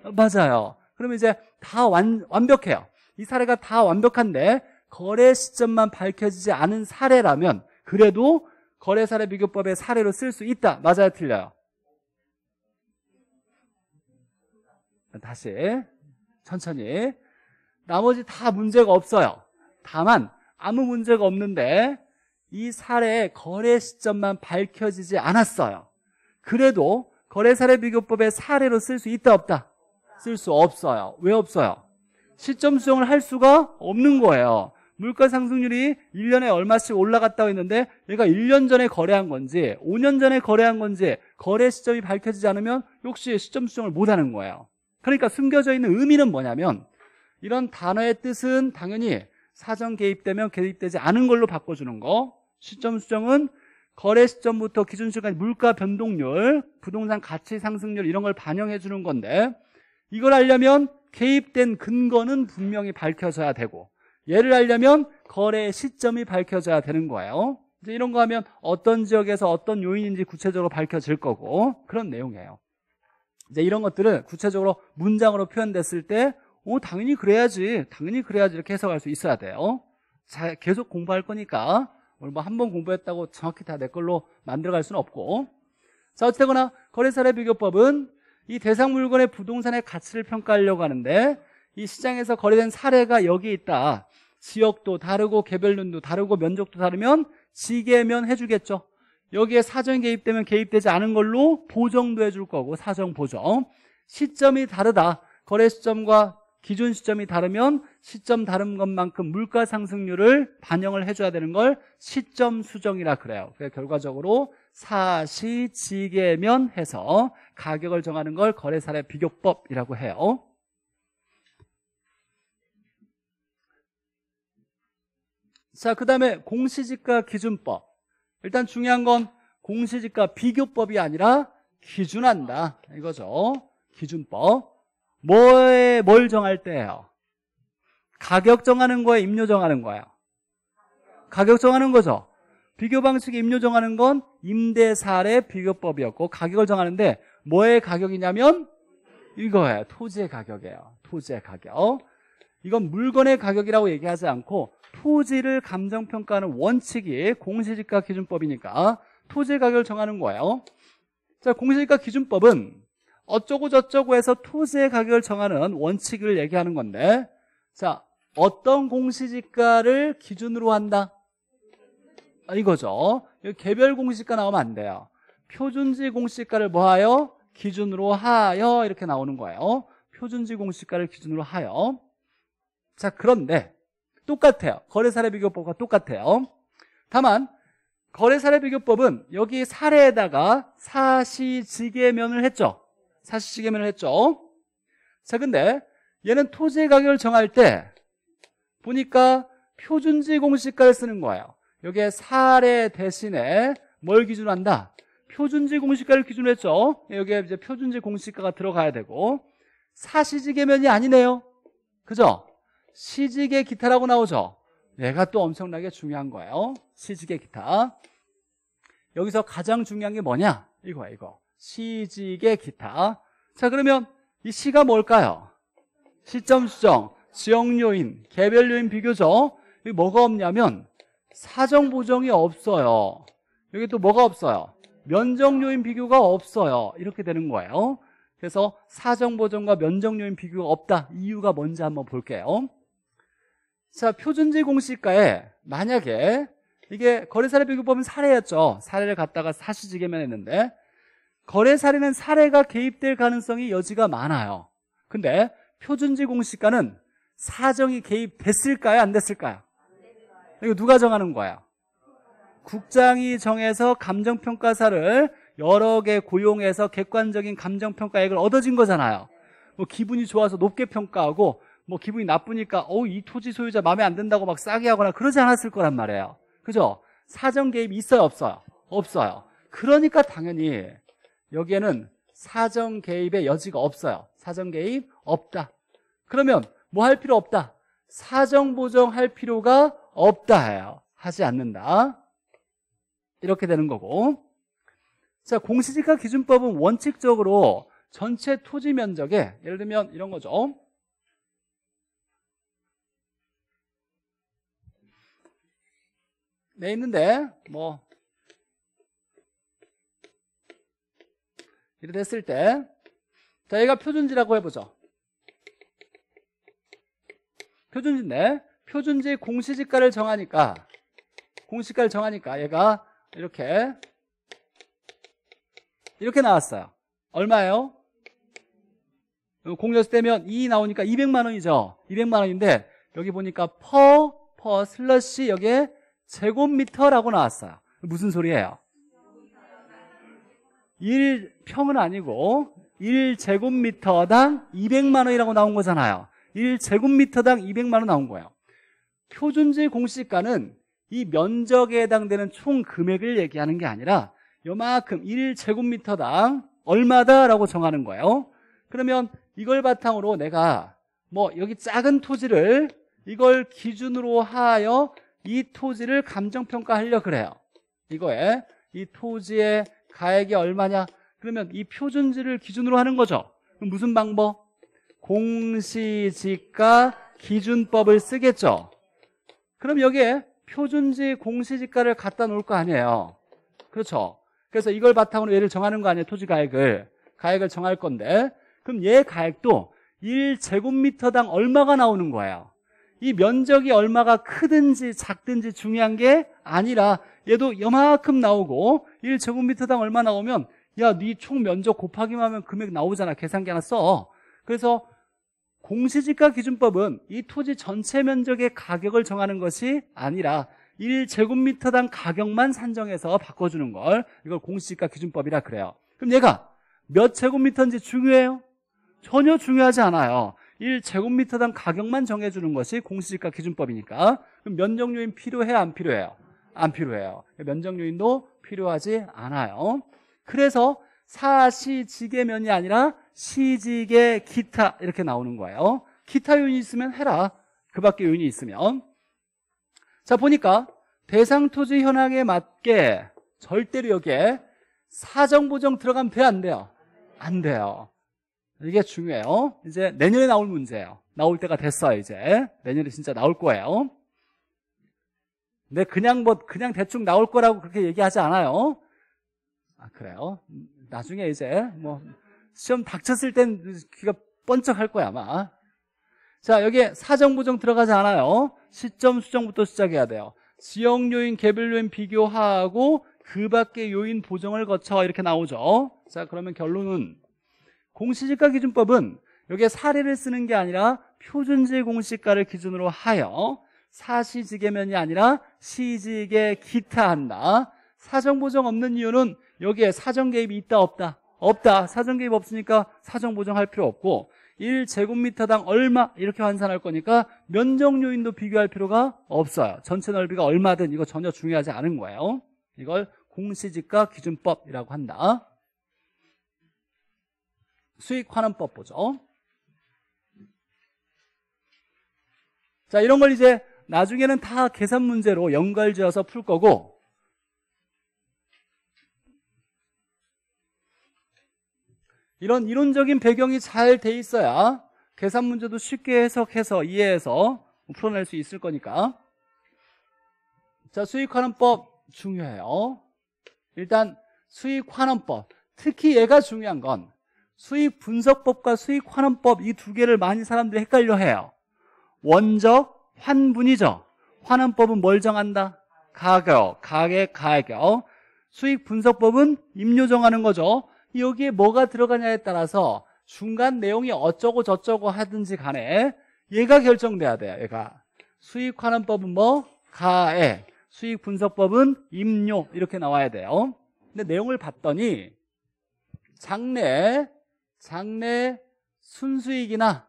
맞아요. 그러면 이제 다 완, 완벽해요. 이 사례가 다 완벽한데 거래 시점만 밝혀지지 않은 사례라면 그래도 거래사례 비교법의 사례로 쓸 수 있다. 맞아요? 틀려요? 다시 천천히 나머지 다 문제가 없어요. 다만 아무 문제가 없는데 이 사례 거래 시점만 밝혀지지 않았어요. 그래도 거래 사례 비교법의 사례로 쓸 수 있다 없다? 쓸 수 없어요. 왜 없어요? 시점 수정을 할 수가 없는 거예요. 물가 상승률이 1년에 얼마씩 올라갔다고 했는데 얘가 1년 전에 거래한 건지 5년 전에 거래한 건지 거래 시점이 밝혀지지 않으면 역시 시점 수정을 못하는 거예요. 그러니까 숨겨져 있는 의미는 뭐냐면 이런 단어의 뜻은 당연히 사전 개입되면 개입되지 않은 걸로 바꿔주는 거 시점 수정은 거래 시점부터 기준 시간 물가 변동률, 부동산 가치 상승률 이런 걸 반영해 주는 건데 이걸 알려면 개입된 근거는 분명히 밝혀져야 되고 예를 알려면 거래 시점이 밝혀져야 되는 거예요 이제 이런 거 하면 어떤 지역에서 어떤 요인인지 구체적으로 밝혀질 거고 그런 내용이에요 이제 이런 것들을 구체적으로 문장으로 표현됐을 때 어, 당연히 그래야지 당연히 그래야지 이렇게 해석할 수 있어야 돼요 자, 계속 공부할 거니까 오늘 뭐 한 번 공부했다고 정확히 다 내 걸로 만들어갈 수는 없고 자 어쨌거나 거래사례 비교법은 이 대상 물건의 부동산의 가치를 평가하려고 하는데 이 시장에서 거래된 사례가 여기 있다 지역도 다르고 개별론도 다르고 면적도 다르면 지계면 해주겠죠. 여기에 사정 개입되면 개입되지 않은 걸로 보정도 해줄 거고 사정 보정. 시점이 다르다. 거래 시점과 기준 시점이 다르면 시점 다른 것만큼 물가 상승률을 반영을 해줘야 되는 걸 시점 수정이라 그래요. 그래서 결과적으로 사시지계면 해서 가격을 정하는 걸 거래사례 비교법이라고 해요. 자, 그 다음에 공시지가 기준법. 일단 중요한 건 공시지가 비교법이 아니라 기준한다. 이거죠. 기준법. 뭐에, 뭘 정할 때예요? 가격 정하는 거에 임료 정하는 거예요. 가격 정하는 거죠. 비교 방식에 임료 정하는 건 임대 사례 비교법이었고 가격을 정하는데 뭐의 가격이냐면 이거예요. 토지의 가격이에요. 토지의 가격. 이건 물건의 가격이라고 얘기하지 않고 토지를 감정평가하는 원칙이 공시지가 기준법이니까 토지 가격을 정하는 거예요. 자, 공시지가 기준법은 어쩌고 저쩌고 해서 토지의 가격을 정하는 원칙을 얘기하는 건데 자, 어떤 공시지가를 기준으로 한다? 아, 이거죠. 개별 공시지가 나오면 안 돼요. 표준지 공시가를 뭐하여? 기준으로 하여 이렇게 나오는 거예요. 표준지 공시가를 기준으로 하여. 자, 그런데 똑같아요. 거래사례비교법과 똑같아요. 다만 거래사례비교법은 여기 사례에다가 사시지계면을 했죠. 사시지계면을 했죠. 자, 근데 얘는 토지 의 가격을 정할 때 보니까 표준지 공시가를 쓰는 거예요. 여기에 사례 대신에 뭘 기준으로 한다? 표준지 공시가를 기준으로 했죠. 여기에 이제 표준지 공시가가 들어가야 되고 사시지계면이 아니네요. 그죠? 시직의 기타라고 나오죠. 얘가 또 엄청나게 중요한 거예요. 시직의 기타. 여기서 가장 중요한 게 뭐냐? 이거야, 이거. 시직의 기타. 자, 그러면 이 시가 뭘까요? 시점 수정, 지역 요인, 개별 요인 비교죠. 여기 뭐가 없냐면 사정 보정이 없어요. 여기 또 뭐가 없어요? 면적 요인 비교가 없어요. 이렇게 되는 거예요. 그래서 사정 보정과 면적 요인 비교가 없다. 이유가 뭔지 한번 볼게요. 자, 표준지 공시가에 만약에 이게 거래사례 비교법은 사례였죠. 사례를 갖다가 사시지게만 했는데 거래사례는 사례가 개입될 가능성이 여지가 많아요. 근데 표준지 공시가는 사정이 개입됐을까요? 안 됐을까요? 이거 누가 정하는 거예요 국장이 정해서 감정평가사를 여러 개 고용해서 객관적인 감정평가액을 얻어진 거잖아요. 뭐 기분이 좋아서 높게 평가하고 뭐 기분이 나쁘니까 어이 토지 소유자 마음에 안 든다고 막 싸게 하거나 그러지 않았을 거란 말이에요. 그죠? 사전 개입이 있어요, 없어요? 없어요. 그러니까 당연히 여기에는 사전 개입의 여지가 없어요. 사전 개입 없다. 그러면 뭐 할 필요 없다. 사정 보정할 필요가 없다 예요 하지 않는다. 이렇게 되는 거고. 자, 공시지가 기준법은 원칙적으로 전체 토지 면적에 예를 들면 이런 거죠. 내 네, 있는데 뭐 이렇게 됐을때 자, 얘가 표준지라고 해보죠. 표준지인데 표준지 공시지가를 정하니까 공시가를 정하니까 얘가 이렇게 이렇게 나왔어요. 얼마예요? 공려수 되면 2 나오니까 200만 원이죠. 200만 원인데 여기 보니까 퍼, 퍼, 슬러시 여기에 제곱미터라고 나왔어요. 무슨 소리예요? 1평은 아니고 1제곱미터당 200만 원이라고 나온 거잖아요. 1제곱미터당 200만 원 나온 거예요. 표준지 공시가는 이 면적에 해당되는 총 금액을 얘기하는 게 아니라 요만큼 1제곱미터당 얼마다라고 정하는 거예요. 그러면 이걸 바탕으로 내가 뭐 여기 작은 토지를 이걸 기준으로 하여 이 토지를 감정평가하려 그래요. 이거에 이 토지의 가액이 얼마냐? 그러면 이 표준지를 기준으로 하는 거죠. 무슨 방법? 공시지가 기준법을 쓰겠죠. 그럼 여기에 표준지 공시지가를 갖다 놓을 거 아니에요. 그렇죠. 그래서 이걸 바탕으로 얘를 정하는 거 아니에요. 토지 가액을. 가액을 정할 건데. 그럼 얘 가액도 1제곱미터당 얼마가 나오는 거예요? 이 면적이 얼마가 크든지 작든지 중요한 게 아니라 얘도 여만큼 나오고 1제곱미터당 얼마 나오면 야, 네 총 면적 곱하기만 하면 금액 나오잖아. 계산기 하나 써. 그래서 공시지가 기준법은 이 토지 전체 면적의 가격을 정하는 것이 아니라 1제곱미터당 가격만 산정해서 바꿔주는 걸 이걸 공시지가 기준법이라 그래요. 그럼 얘가 몇 제곱미터인지 중요해요? 전혀 중요하지 않아요. 1제곱미터당 가격만 정해주는 것이 공시지가 기준법이니까 그럼 면적 요인 필요해 안 필요해요? 안 필요해요 면적 요인도 필요하지 않아요 그래서 사시지계면이 아니라 시지계 기타 이렇게 나오는 거예요 기타 요인이 있으면 해라 그 밖에 요인이 있으면 자 보니까 대상 토지 현황에 맞게 절대로 여기에 사정 보정 들어가면 돼안 돼요? 안 돼요 이게 중요해요. 이제 내년에 나올 문제예요. 나올 때가 됐어요, 이제. 내년에 진짜 나올 거예요. 근데 그냥 뭐, 그냥 대충 나올 거라고 그렇게 얘기하지 않아요. 아, 그래요? 나중에 이제, 뭐, 시험 닥쳤을 땐 귀가 번쩍할 거야, 아마. 자, 여기에 사정부정 들어가지 않아요. 시점 수정부터 시작해야 돼요. 지역 요인, 개별 요인 비교하고 그 밖의 요인 보정을 거쳐 이렇게 나오죠. 자, 그러면 결론은 공시지가 기준법은 여기에 사례를 쓰는 게 아니라 표준지 공시가를 기준으로 하여 사시지계면이 아니라 시지계 기타한다. 사정보정 없는 이유는 여기에 사정개입이 있다 없다 없다 사정개입 없으니까 사정보정할 필요 없고 1제곱미터당 얼마 이렇게 환산할 거니까 면적요인도 비교할 필요가 없어요 전체 넓이가 얼마든 이거 전혀 중요하지 않은 거예요 이걸 공시지가 기준법이라고 한다 수익환원법 보죠. 자, 이런 걸 이제 나중에는 다 계산 문제로 연결지어서 풀 거고 이런 이론적인 배경이 잘 돼 있어야 계산 문제도 쉽게 해석해서 이해해서 풀어낼 수 있을 거니까 자 수익환원법 중요해요 일단 수익환원법 특히 얘가 중요한 건 수익 분석법과 수익 환원법 이 두 개를 많이 사람들이 헷갈려 해요. 원적, 환분이죠. 환원법은 뭘 정한다? 가격, 가액, 가격. 수익 분석법은 임료 정하는 거죠. 여기에 뭐가 들어가냐에 따라서 중간 내용이 어쩌고 저쩌고 하든지 간에 얘가 결정돼야 돼요. 얘가 수익 환원법은 뭐 가액, 수익 분석법은 임료 이렇게 나와야 돼요. 근데 내용을 봤더니 장래 장래 순수익이나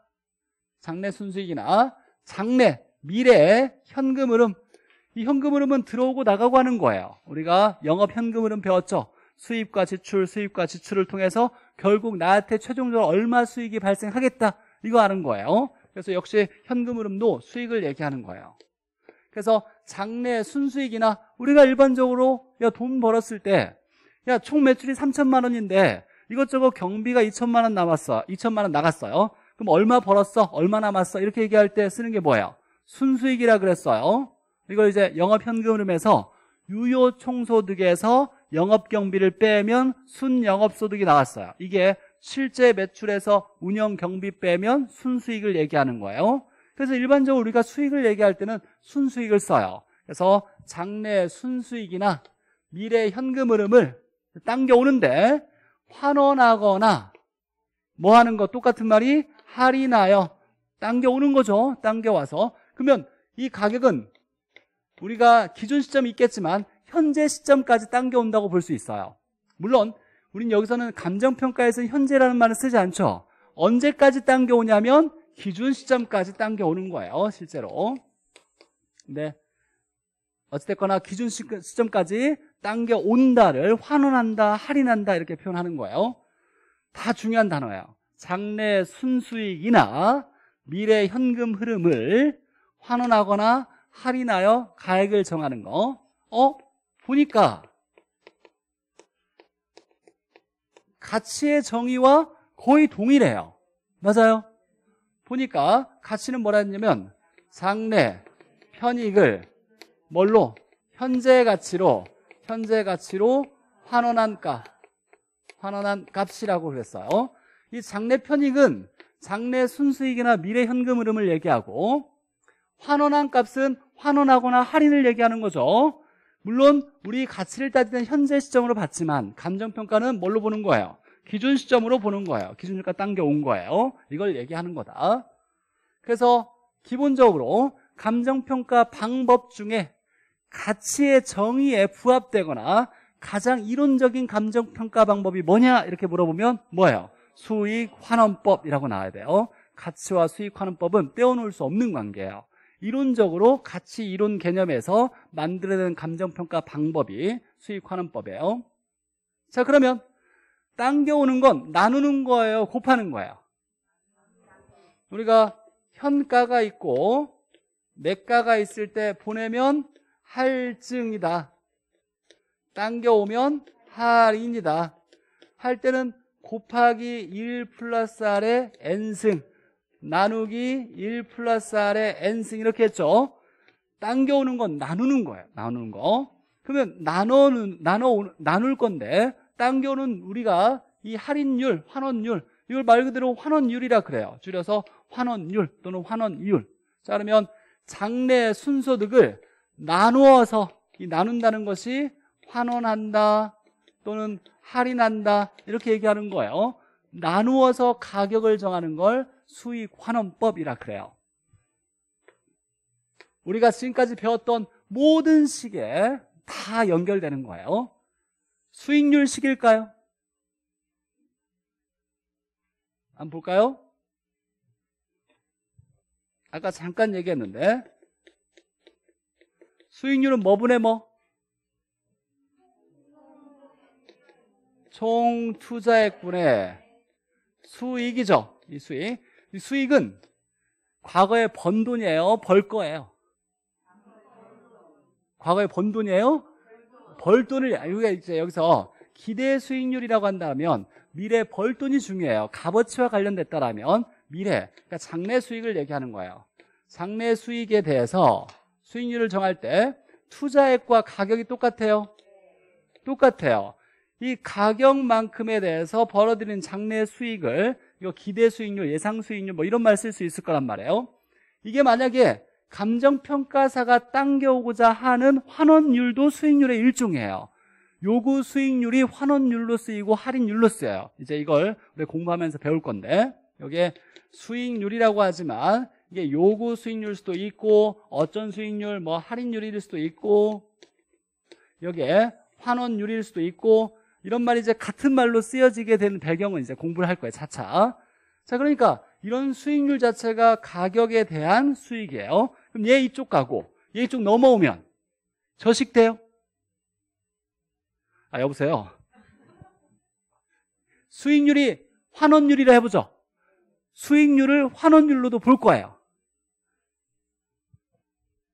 장래 순수익이나 장래 미래 현금 흐름 이 현금 흐름은 들어오고 나가고 하는 거예요 우리가 영업 현금 흐름 배웠죠 수입과 지출 수입과 지출을 통해서 결국 나한테 최종적으로 얼마 수익이 발생하겠다 이거 하는 거예요 그래서 역시 현금 흐름도 수익을 얘기하는 거예요 그래서 장래 순수익이나 우리가 일반적으로 야 돈 벌었을 때 야 총 매출이 3천만 원인데 이것저것 경비가 2천만 원 남았어. 2천만 원 나갔어요. 그럼 얼마 벌었어? 얼마 남았어? 이렇게 얘기할 때 쓰는 게 뭐예요? 순수익이라 그랬어요. 이걸 이제 영업현금흐름에서 유효총소득에서 영업경비를 빼면 순영업소득이 나왔어요. 이게 실제 매출에서 운영경비 빼면 순수익을 얘기하는 거예요. 그래서 일반적으로 우리가 수익을 얘기할 때는 순수익을 써요. 그래서 장래 순수익이나 미래 현금 흐름을 당겨오는데 환원하거나 뭐 하는 거 똑같은 말이 할인하여 당겨오는 거죠. 당겨와서. 그러면 이 가격은 우리가 기준 시점이 있겠지만 현재 시점까지 당겨온다고 볼 수 있어요. 물론 우린 여기서는 감정평가에서는 현재라는 말을 쓰지 않죠. 언제까지 당겨오냐면 기준 시점까지 당겨오는 거예요. 실제로. 네. 어찌됐거나 기준 시점까지 당겨온다를 환원한다, 할인한다 이렇게 표현하는 거예요. 다 중요한 단어예요. 장래 순수익이나 미래 현금 흐름을 환원하거나 할인하여 가액을 정하는 거. 어? 보니까 가치의 정의와 거의 동일해요. 맞아요? 보니까 가치는 뭐라 했냐면 장래 편익을 뭘로? 현재 가치로 현재 가치로 환원한 값 환원한 값이라고 그랬어요 이 장래 편익은 장래 순수익이나 미래 현금 흐름을 얘기하고 환원한 값은 환원하거나 할인을 얘기하는 거죠 물론 우리 가치를 따지는 현재 시점으로 봤지만 감정평가는 뭘로 보는 거예요? 기준 시점으로 보는 거예요 기준주가 당겨온 거예요 이걸 얘기하는 거다 그래서 기본적으로 감정평가 방법 중에 가치의 정의에 부합되거나 가장 이론적인 감정평가 방법이 뭐냐 이렇게 물어보면 뭐예요? 수익환원법이라고 나와야 돼요 가치와 수익환원법은 떼어놓을 수 없는 관계예요 이론적으로 가치 이론 개념에서 만들어낸 감정평가 방법이 수익환원법이에요 자 그러면 당겨오는 건 나누는 거예요 곱하는 거예요 우리가 현가가 있고 매가가 있을 때 보내면 할증이다. 당겨오면 할인이다. 할 때는 곱하기 1 플러스 r의 n승 나누기 1 플러스 r의 n승 이렇게 했죠. 당겨오는 건 나누는 거예요. 나누는 거. 그러면 나눠는 나눠 나눌 건데 당겨오는 우리가 이 할인율, 환원율 이걸 말 그대로 환원율이라 그래요. 줄여서 환원율 또는 환원율. 자 그러면 장래 순소득을 나누어서 이 나눈다는 것이 환원한다 또는 할인한다 이렇게 얘기하는 거예요 나누어서 가격을 정하는 걸 수익환원법이라 그래요 우리가 지금까지 배웠던 모든 식에 다 연결되는 거예요 수익률 식일까요? 한번 볼까요? 아까 잠깐 얘기했는데 수익률은 뭐분의 뭐? 총 투자액분의 수익이죠. 이 수익. 이 수익은 과거에 번 돈이에요? 벌 거예요? 과거에 번 돈이에요? 벌 돈을, 여기가 아, 이제 여기서 기대 수익률이라고 한다면 미래 벌 돈이 중요해요. 값어치와 관련됐다라면 미래, 그러니까 장래 수익을 얘기하는 거예요. 장래 수익에 대해서 수익률을 정할 때 투자액과 가격이 똑같아요? 똑같아요. 이 가격만큼에 대해서 벌어들인 장래 수익을 이거 기대 수익률, 예상 수익률 뭐 이런 말 쓸 수 있을 거란 말이에요. 이게 만약에 감정평가사가 당겨오고자 하는 환원율도 수익률의 일종이에요. 요구 수익률이 환원율로 쓰이고 할인율로 쓰여요. 이제 이걸 우리 공부하면서 배울 건데 여기에 수익률이라고 하지만 이게 요구 수익률 수도 있고 어쩐 수익률 뭐 할인율일 수도 있고 여기에 환원율일 수도 있고 이런 말이 이제 같은 말로 쓰여지게 되는 배경은 이제 공부를 할 거예요 차차 자 그러니까 이런 수익률 자체가 가격에 대한 수익이에요 그럼 얘 이쪽 가고 얘 이쪽 넘어오면 저식돼요 아 여보세요 수익률이 환원율이라 해보죠 수익률을 환원율로도 볼 거예요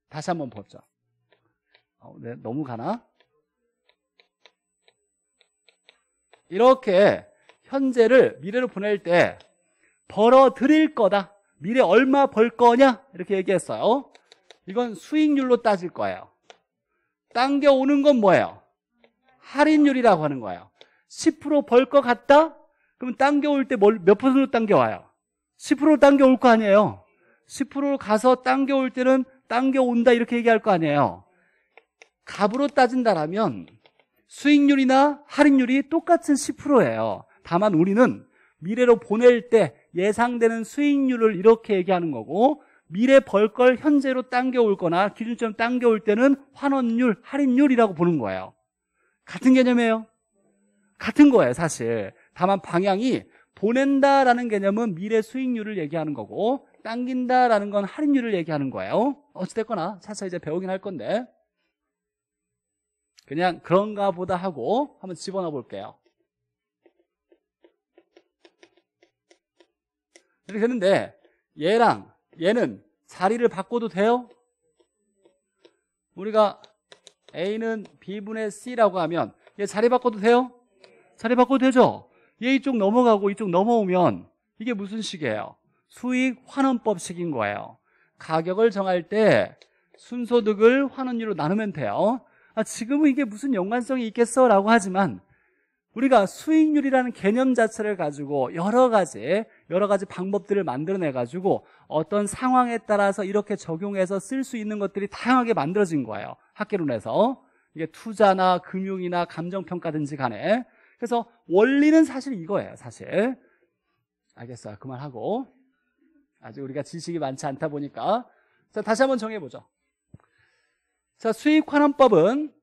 다시 한번 보자. 어, 네, 너무 가나? 이렇게 현재를 미래로 보낼 때 벌어들일 거다. 미래 얼마 벌 거냐? 이렇게 얘기했어요. 이건 수익률로 따질 거예요. 당겨오는 건 뭐예요? 할인율이라고 하는 거예요. 10%벌 것 같다? 그럼 당겨올 때 몇 퍼센트로 당겨와요? 10%로 당겨올 거 아니에요? 10%로 가서 당겨올 때는 당겨온다 이렇게 얘기할 거 아니에요. 값으로 따진다라면 수익률이나 할인율이 똑같은 10%예요. 다만 우리는 미래로 보낼 때 예상되는 수익률을 이렇게 얘기하는 거고 미래 벌 걸 현재로 당겨올 거나 기준점 당겨올 때는 환원율, 할인율이라고 보는 거예요. 같은 개념이에요. 같은 거예요, 사실. 다만 방향이 보낸다라는 개념은 미래 수익률을 얘기하는 거고 당긴다라는 건 할인율을 얘기하는 거예요. 어찌됐거나 차차 이제 배우긴 할 건데 그냥 그런가 보다 하고 한번 집어넣어 볼게요. 이렇게 됐는데 얘랑 얘는 자리를 바꿔도 돼요? 우리가 A는 B분의 C라고 하면 얘 자리 바꿔도 돼요? 자리 바꿔도 되죠? 얘 이쪽 넘어가고 이쪽 넘어오면 이게 무슨 식이에요? 수익 환원법식인 거예요. 가격을 정할 때 순소득을 환원율로 나누면 돼요. 아, 지금은 이게 무슨 연관성이 있겠어라고 하지만 우리가 수익률이라는 개념 자체를 가지고 여러 가지 여러 가지 방법들을 만들어내 가지고 어떤 상황에 따라서 이렇게 적용해서 쓸 수 있는 것들이 다양하게 만들어진 거예요. 학계론에서 이게 투자나 금융이나 감정평가든지 간에 그래서 원리는 사실 이거예요. 사실 알겠어요. 그만하고 아직 우리가 지식이 많지 않다 보니까 자 다시 한번 정해보죠 자 수익환원법은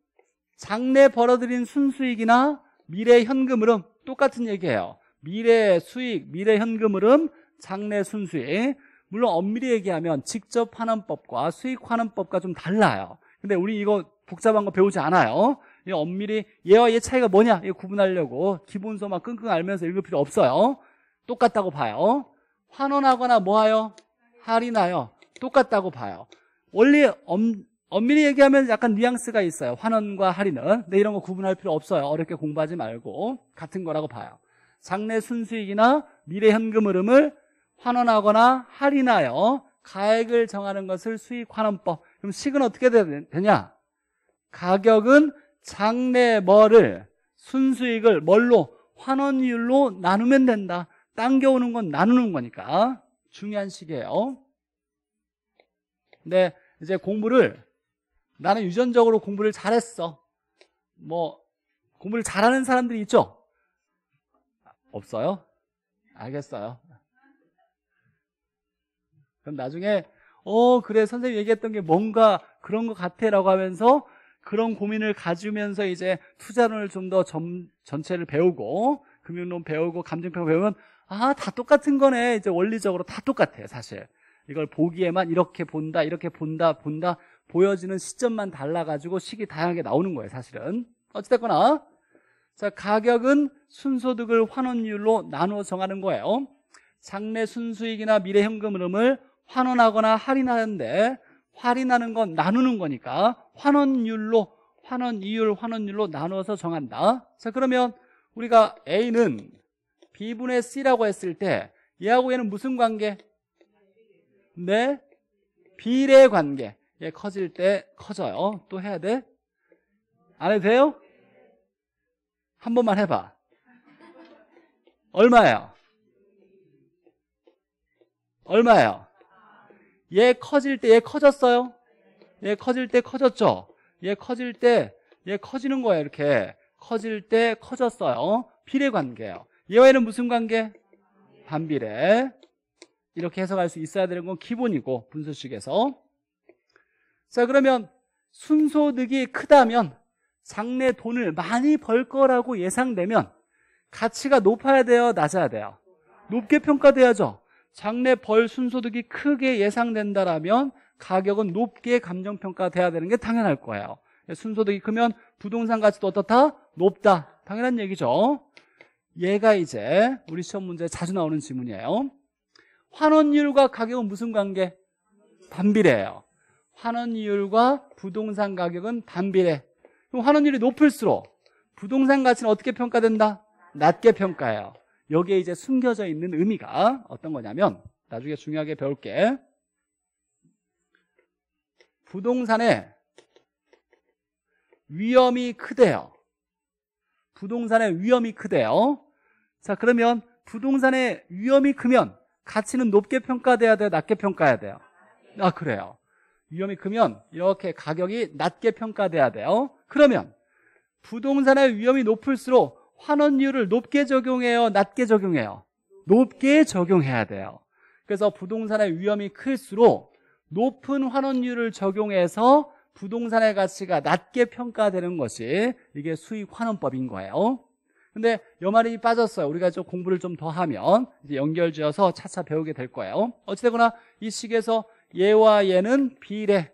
장래 벌어들인 순수익이나 미래 현금흐름 똑같은 얘기예요 미래 수익, 미래 현금흐름, 장래 순수익 물론 엄밀히 얘기하면 직접 환원법과 수익 환원법과 좀 달라요 근데 우리 이거 복잡한 거 배우지 않아요 엄밀히 얘와 얘 차이가 뭐냐 이거 구분하려고 기본서만 끙끙 알면서 읽을 필요 없어요 똑같다고 봐요 환원하거나 뭐하여? 할인하여 똑같다고 봐요 원래 엄, 엄밀히 얘기하면 약간 뉘앙스가 있어요 환원과 할인은 근데 이런 거 구분할 필요 없어요 어렵게 공부하지 말고 같은 거라고 봐요 장래 순수익이나 미래 현금 흐름을 환원하거나 할인하여 가액을 정하는 것을 수익 환원법 그럼 식은 어떻게 되냐 가격은 장래 뭐를 순수익을 뭘로 환원율로 나누면 된다 당겨오는 건 나누는 거니까 중요한 시기에요 근데 이제 공부를 나는 유전적으로 공부를 잘했어. 뭐 공부를 잘하는 사람들이 있죠? 없어요? 알겠어요. 그럼 나중에 어 그래 선생님 얘기했던 게 뭔가 그런 것 같아라고 하면서 그런 고민을 가지면서 이제 투자론을 좀 더 전체를 배우고 금융론 배우고 감정평 배우면 아, 다 똑같은 거네. 이제 원리적으로 다 똑같아요, 사실. 이걸 보기에만 이렇게 본다, 이렇게 본다, 본다, 보여지는 시점만 달라가지고 식이 다양하게 나오는 거예요, 사실은. 어찌됐거나. 자, 가격은 순소득을 환원율로 나눠 정하는 거예요. 장래 순수익이나 미래 현금 흐름을 환원하거나 할인하는데, 할인하는 건 나누는 거니까, 환원율로, 환원 이율, 환원율로 나눠서 정한다. 자, 그러면 우리가 A는 B분의 C라고 했을 때 얘하고 얘는 무슨 관계? 네? 비례 관계. 얘 예, 커질 때 커져요. 또 해야 돼? 안 해도 돼요? 한 번만 해봐. 얼마예요? 얼마예요? 얘 커질 때 얘 커졌어요? 얘 커질 때 커졌죠? 얘 커질 때 얘 커지는 거예요. 이렇게 커질 때 커졌어요. 비례 관계예요. 예외는 무슨 관계? 반비례. 이렇게 해석할 수 있어야 되는 건 기본이고 분수식에서. 자 그러면 순소득이 크다면 장래 돈을 많이 벌 거라고 예상되면 가치가 높아야 돼요? 낮아야 돼요? 높게 평가돼야죠. 장래 벌 순소득이 크게 예상된다라면 가격은 높게 감정평가돼야 되는 게 당연할 거예요. 순소득이 크면 부동산 가치도 어떻다? 높다. 당연한 얘기죠. 얘가 이제 우리 시험 문제에 자주 나오는 질문이에요. 환원율과 가격은 무슨 관계? 반비례예요. 환원율과 부동산 가격은 반비례. 그럼 환원율이 높을수록 부동산 가치는 어떻게 평가된다? 낮게 평가해요. 여기에 이제 숨겨져 있는 의미가 어떤 거냐면 나중에 중요하게 배울게. 부동산의 위험이 크대요. 부동산의 위험이 크대요. 자 그러면 부동산의 위험이 크면 가치는 높게 평가돼야 돼요? 낮게 평가해야 돼요? 아 그래요 위험이 크면 이렇게 가격이 낮게 평가돼야 돼요 그러면 부동산의 위험이 높을수록 환원율을 높게 적용해요? 낮게 적용해요? 높게 적용해야 돼요 그래서 부동산의 위험이 클수록 높은 환원율을 적용해서 부동산의 가치가 낮게 평가되는 것이 이게 수익 환원법인 거예요 근데 연말이 빠졌어요. 우리가 좀 공부를 좀 더 하면 이제 연결지어서 차차 배우게 될 거예요. 어찌되거나 이 식에서 예와 예는 비례,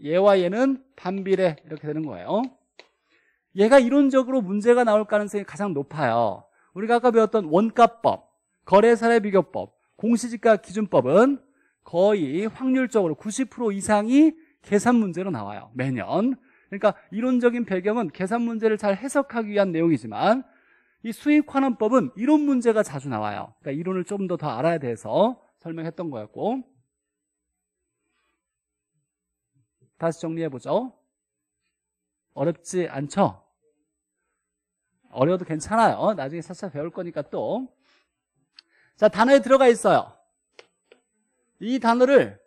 예와 예는 반비례 이렇게 되는 거예요. 얘가 이론적으로 문제가 나올 가능성이 가장 높아요. 우리가 아까 배웠던 원가법, 거래사례 비교법, 공시지가 기준법은 거의 확률적으로 90% 이상이 계산 문제로 나와요. 매년. 그러니까 이론적인 배경은 계산 문제를 잘 해석하기 위한 내용이지만 이 수익환원법은 이론 문제가 자주 나와요. 그러니까 이론을 좀 더 더 알아야 돼서 설명했던 거였고 다시 정리해보죠. 어렵지 않죠? 어려도 괜찮아요. 나중에 살살 배울 거니까 또. 자, 단어에 들어가 있어요. 이 단어를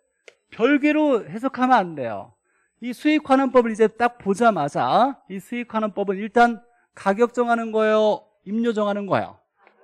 별개로 해석하면 안 돼요. 이 수익환원법을 이제 딱 보자마자 이 수익환원법은 일단 가격 정하는 거예요? 임료 정하는 거예요?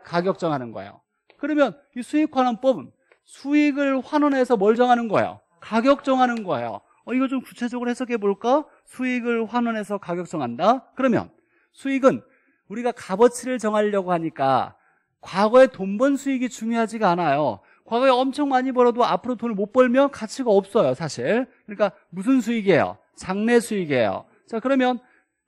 가격 정하는 거예요. 그러면 이 수익환원법은 수익을 환원해서 뭘 정하는 거예요? 가격 정하는 거예요. 어, 이거 좀 구체적으로 해석해 볼까? 수익을 환원해서 가격 정한다? 그러면 수익은 우리가 값어치를 정하려고 하니까 과거의 돈번 수익이 중요하지가 않아요. 과거에 엄청 많이 벌어도 앞으로 돈을 못 벌면 가치가 없어요, 사실. 그러니까 무슨 수익이에요? 장래 수익이에요. 자, 그러면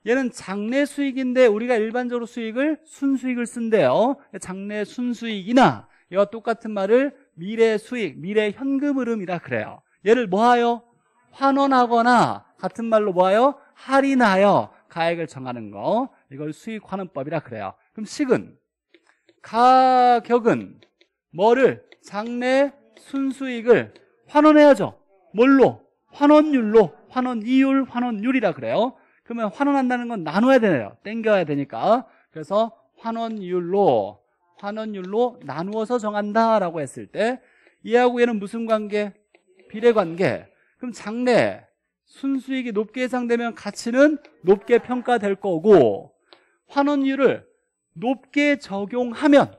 얘는 장래 수익인데 우리가 일반적으로 수익을 순수익을 쓴대요. 장래 순수익이나 얘와 똑같은 말을 미래 수익, 미래 현금 흐름이라 그래요. 얘를 뭐하여? 환원하거나 같은 말로 뭐하여? 할인하여 가액을 정하는 거. 이걸 수익 환원법이라 그래요. 그럼 식은 가격은 뭐를 장래 순수익을 환원해야죠. 뭘로? 환원율로. 환원이율, 환원율이라 그래요. 그러면 환원한다는 건 나눠야 되네요. 땡겨야 되니까. 그래서 환원율로 환원율로 나누어서 정한다라고 했을 때 얘하고 얘는 무슨 관계? 비례관계. 그럼 장래 순수익이 높게 예상되면 가치는 높게 평가될 거고 환원율을 높게 적용하면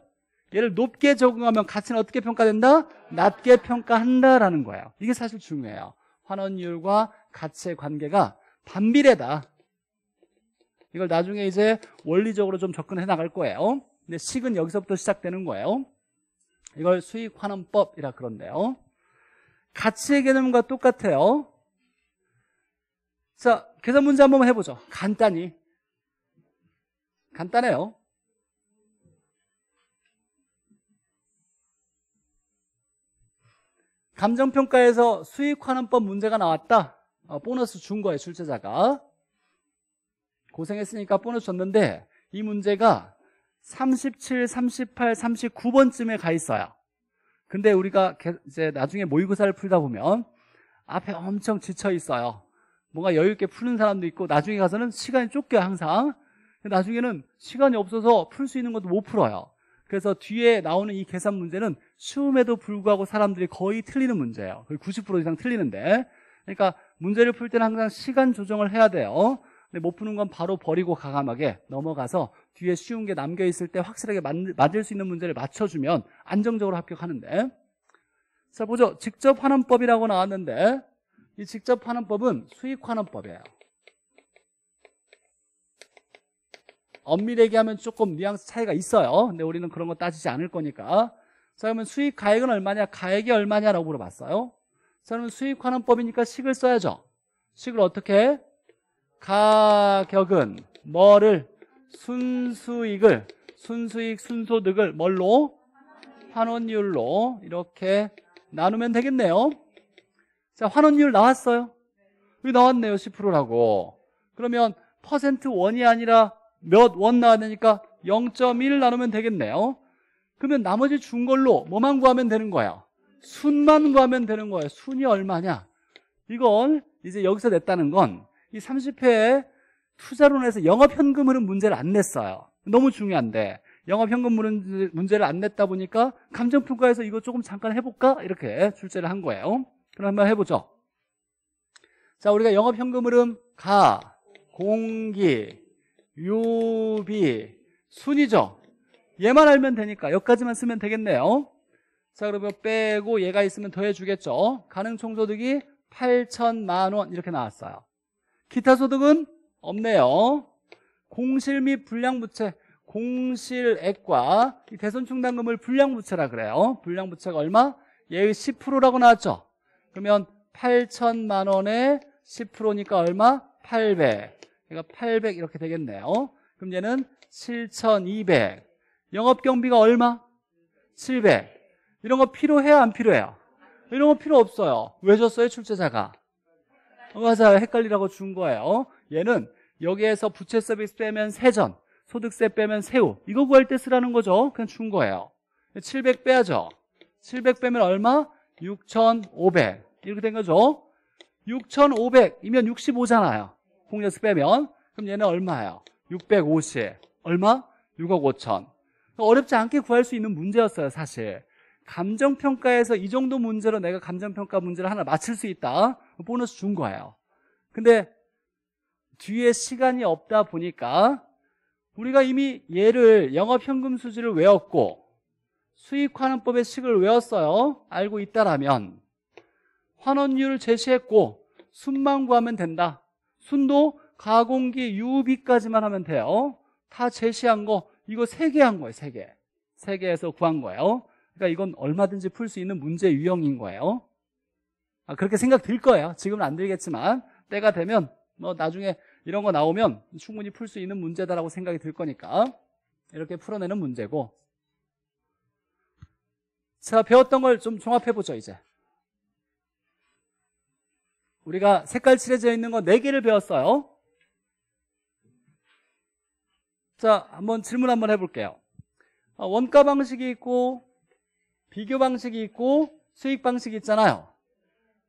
얘를 높게 적응하면 가치는 어떻게 평가된다? 낮게 평가한다라는 거예요. 이게 사실 중요해요. 환원율과 가치의 관계가 반비례다. 이걸 나중에 이제 원리적으로 좀 접근해 나갈 거예요. 근데 식은 여기서부터 시작되는 거예요. 이걸 수익 환원법이라 그런데요. 가치의 개념과 똑같아요. 자, 계산 문제 한번 해보죠. 간단히. 간단해요. 감정평가에서 수익환원법 문제가 나왔다. 어, 보너스 준 거예요, 출제자가. 고생했으니까 보너스 줬는데 이 문제가 37, 38, 39번쯤에 가 있어요. 근데 우리가 이제 나중에 모의고사를 풀다 보면 앞에 엄청 지쳐 있어요. 뭔가 여유 있게 푸는 사람도 있고 나중에 가서는 시간이 쫓겨요, 항상. 나중에는 시간이 없어서 풀 수 있는 것도 못 풀어요. 그래서 뒤에 나오는 이 계산 문제는 쉬움에도 불구하고 사람들이 거의 틀리는 문제예요. 거의 90% 이상 틀리는데. 그러니까 문제를 풀 때는 항상 시간 조정을 해야 돼요. 근데 못 푸는 건 바로 버리고 과감하게 넘어가서 뒤에 쉬운 게 남겨 있을 때 확실하게 맞을 수 있는 문제를 맞춰주면 안정적으로 합격하는데. 자, 보죠. 직접 환원법이라고 나왔는데 이 직접 환원법은 수익 환원법이에요. 엄밀하게 하면 조금 뉘앙스 차이가 있어요. 근데 우리는 그런 거 따지지 않을 거니까. 자, 그러면 수익 가액은 얼마냐? 가액이 얼마냐라고 물어봤어요. 자, 그러면 수익 환원법이니까 식을 써야죠. 식을 어떻게 가격은 뭐를 순수익을 순수익 순소득을 뭘로 환원율로 이렇게 나누면 되겠네요 자 환원율 나왔어요 여기 나왔네요 10%라고 그러면 퍼센트 원이 아니라 몇원 나왔으니까 0.1 나누면 되겠네요. 그러면 나머지 준 걸로 뭐만 구하면 되는 거야? 순만 구하면 되는 거예요. 순이 얼마냐? 이건 이제 여기서 냈다는 건 이 30회에 투자론에서영업현금으로 문제를 안 냈어요. 너무 중요한데 영업현금으로 문제를 안 냈다 보니까 감정평가에서 이거 조금 잠깐 해볼까? 이렇게 출제를 한 거예요. 그럼 한번 해보죠. 자, 우리가 영업현금 흐름 가, 공기, 요비 순이죠. 얘만 알면 되니까 여기까지만 쓰면 되겠네요. 자 그러면 빼고 얘가 있으면 더해주겠죠. 가능 총소득이 8천만 원 이렇게 나왔어요. 기타 소득은 없네요. 공실 및 불량부채 공실액과 대선충당금을 불량부채라 그래요. 불량부채가 얼마? 얘의 10%라고 나왔죠. 그러면 8천만 원에 10%니까 얼마? 8배. 그러니까 800 이렇게 되겠네요. 그럼 얘는 7,200. 영업 경비가 얼마? 700. 이런 거 필요해요? 안 필요해요? 이런 거 필요 없어요. 왜 줬어요? 출제자가. 맞아요. 헷갈리라고 준 거예요. 얘는 여기에서 부채 서비스 빼면 세전, 소득세 빼면 세후. 이거 구할 때 쓰라는 거죠. 그냥 준 거예요. 700 빼야죠. 700 빼면 얼마? 6,500. 이렇게 된 거죠. 6,500이면 65잖아요. 홍련수 빼면 그럼 얘는 얼마예요? 650 얼마? 6억 5천 그러니까 어렵지 않게 구할 수 있는 문제였어요 사실 감정평가에서 이 정도 문제로 내가 감정평가 문제를 하나 맞출 수 있다 보너스 준 거예요 근데 뒤에 시간이 없다 보니까 우리가 이미 얘를 영업현금 수지를 외웠고 수익환원법의 식을 외웠어요 알고 있다라면 환원율을 제시했고 순만 구하면 된다 순도, 가공기, 유비까지만 하면 돼요. 다 제시한 거, 이거 세 개 한 거예요, 세 개. 3개. 세 개에서 구한 거예요. 그러니까 이건 얼마든지 풀 수 있는 문제 유형인 거예요. 아, 그렇게 생각 들 거예요. 지금은 안 들겠지만, 때가 되면, 뭐, 나중에 이런 거 나오면 충분히 풀 수 있는 문제다라고 생각이 들 거니까, 이렇게 풀어내는 문제고. 자, 배웠던 걸 좀 종합해보죠, 이제. 우리가 색깔 칠해져 있는 거 4개를 배웠어요. 자, 한번 질문 한번 해볼게요. 아, 원가 방식이 있고, 비교 방식이 있고, 수익 방식이 있잖아요.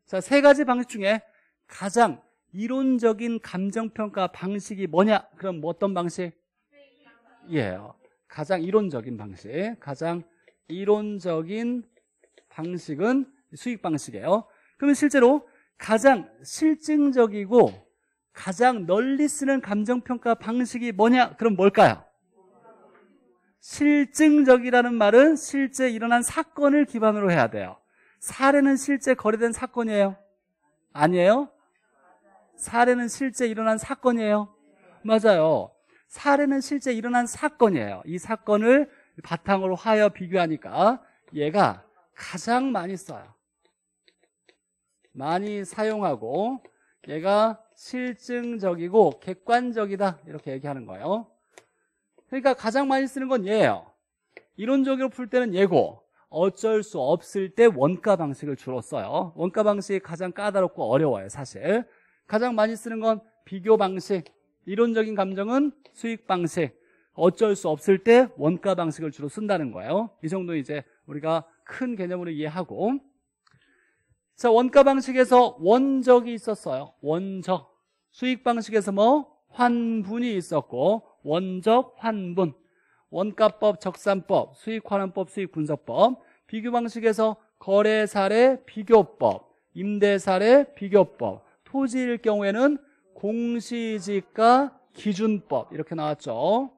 자, 세 가지 방식 중에 가장 이론적인 감정평가 방식이 뭐냐? 그럼 뭐 어떤 방식? 예요. 가장 이론적인 방식. 가장 이론적인 방식은 수익 방식이에요. 그러면 실제로 가장 실증적이고 가장 널리 쓰는 감정평가 방식이 뭐냐? 그럼 뭘까요? 실증적이라는 말은 실제 일어난 사건을 기반으로 해야 돼요. 사례는 실제 거래된 사건이에요? 아니에요? 사례는 실제 일어난 사건이에요? 맞아요. 사례는 실제 일어난 사건이에요. 이 사건을 바탕으로 하여 비교하니까 얘가 가장 많이 써요. 많이 사용하고 얘가 실증적이고 객관적이다 이렇게 얘기하는 거예요 그러니까 가장 많이 쓰는 건 얘예요 이론적으로 풀 때는 얘고 어쩔 수 없을 때 원가 방식을 주로 써요 원가 방식이 가장 까다롭고 어려워요 사실 가장 많이 쓰는 건 비교 방식 이론적인 감정은 수익 방식 어쩔 수 없을 때 원가 방식을 주로 쓴다는 거예요 이 정도 이제 우리가 큰 개념으로 이해하고 자, 원가 방식에서 원적이 있었어요. 원적. 수익 방식에서 뭐 환분이 있었고 원적, 환분. 원가법, 적산법, 수익환원법, 수익분석법. 비교 방식에서 거래 사례 비교법, 임대 사례 비교법. 토지일 경우에는 공시지가 기준법 이렇게 나왔죠.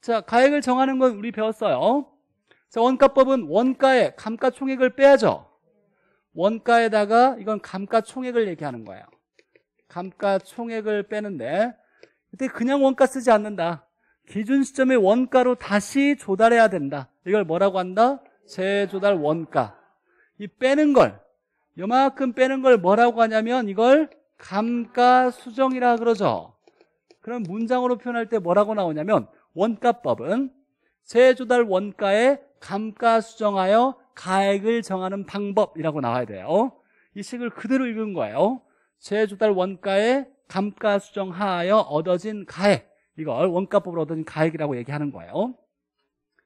자, 가액을 정하는 건 우리 배웠어요. 자, 원가법은 원가에 감가총액을 빼야죠. 원가에다가 이건 감가총액을 얘기하는 거예요. 감가총액을 빼는데 그때 그냥 원가 쓰지 않는다. 기준 시점의 원가로 다시 조달해야 된다. 이걸 뭐라고 한다? 재조달 원가. 이 빼는 걸 요만큼 빼는 걸 뭐라고 하냐면 이걸 감가수정이라 그러죠. 그럼 문장으로 표현할 때 뭐라고 나오냐면 원가법은 재조달 원가에 감가수정하여 가액을 정하는 방법이라고 나와야 돼요. 어? 이 식을 그대로 읽은 거예요. 어? 제조달 원가의 감가 수정하여 얻어진 가액. 이걸 원가법으로 얻은 가액이라고 얘기하는 거예요.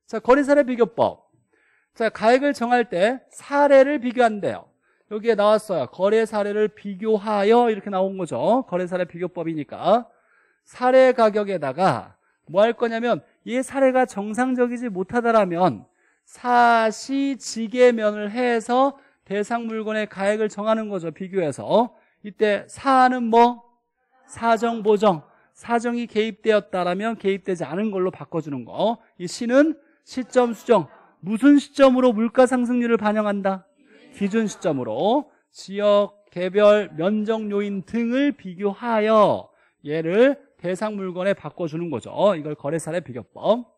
자, 거래사례 비교법. 자, 가액을 정할 때 사례를 비교한대요. 여기에 나왔어요. 거래 사례를 비교하여 이렇게 나온 거죠. 거래 사례 비교법이니까. 사례 가격에다가 뭐 할 거냐면 이 사례가 정상적이지 못하다라면 사시 지계면을 해서 대상 물건의 가액을 정하는 거죠. 비교해서. 이때 사는 뭐? 사정, 보정. 사정이 개입되었다라면 개입되지 않은 걸로 바꿔주는 거. 이 시는 시점 수정. 무슨 시점으로 물가 상승률을 반영한다? 기준 시점으로 지역, 개별, 면적 요인 등을 비교하여 얘를 대상 물건에 바꿔주는 거죠. 이걸 거래사례 비교법.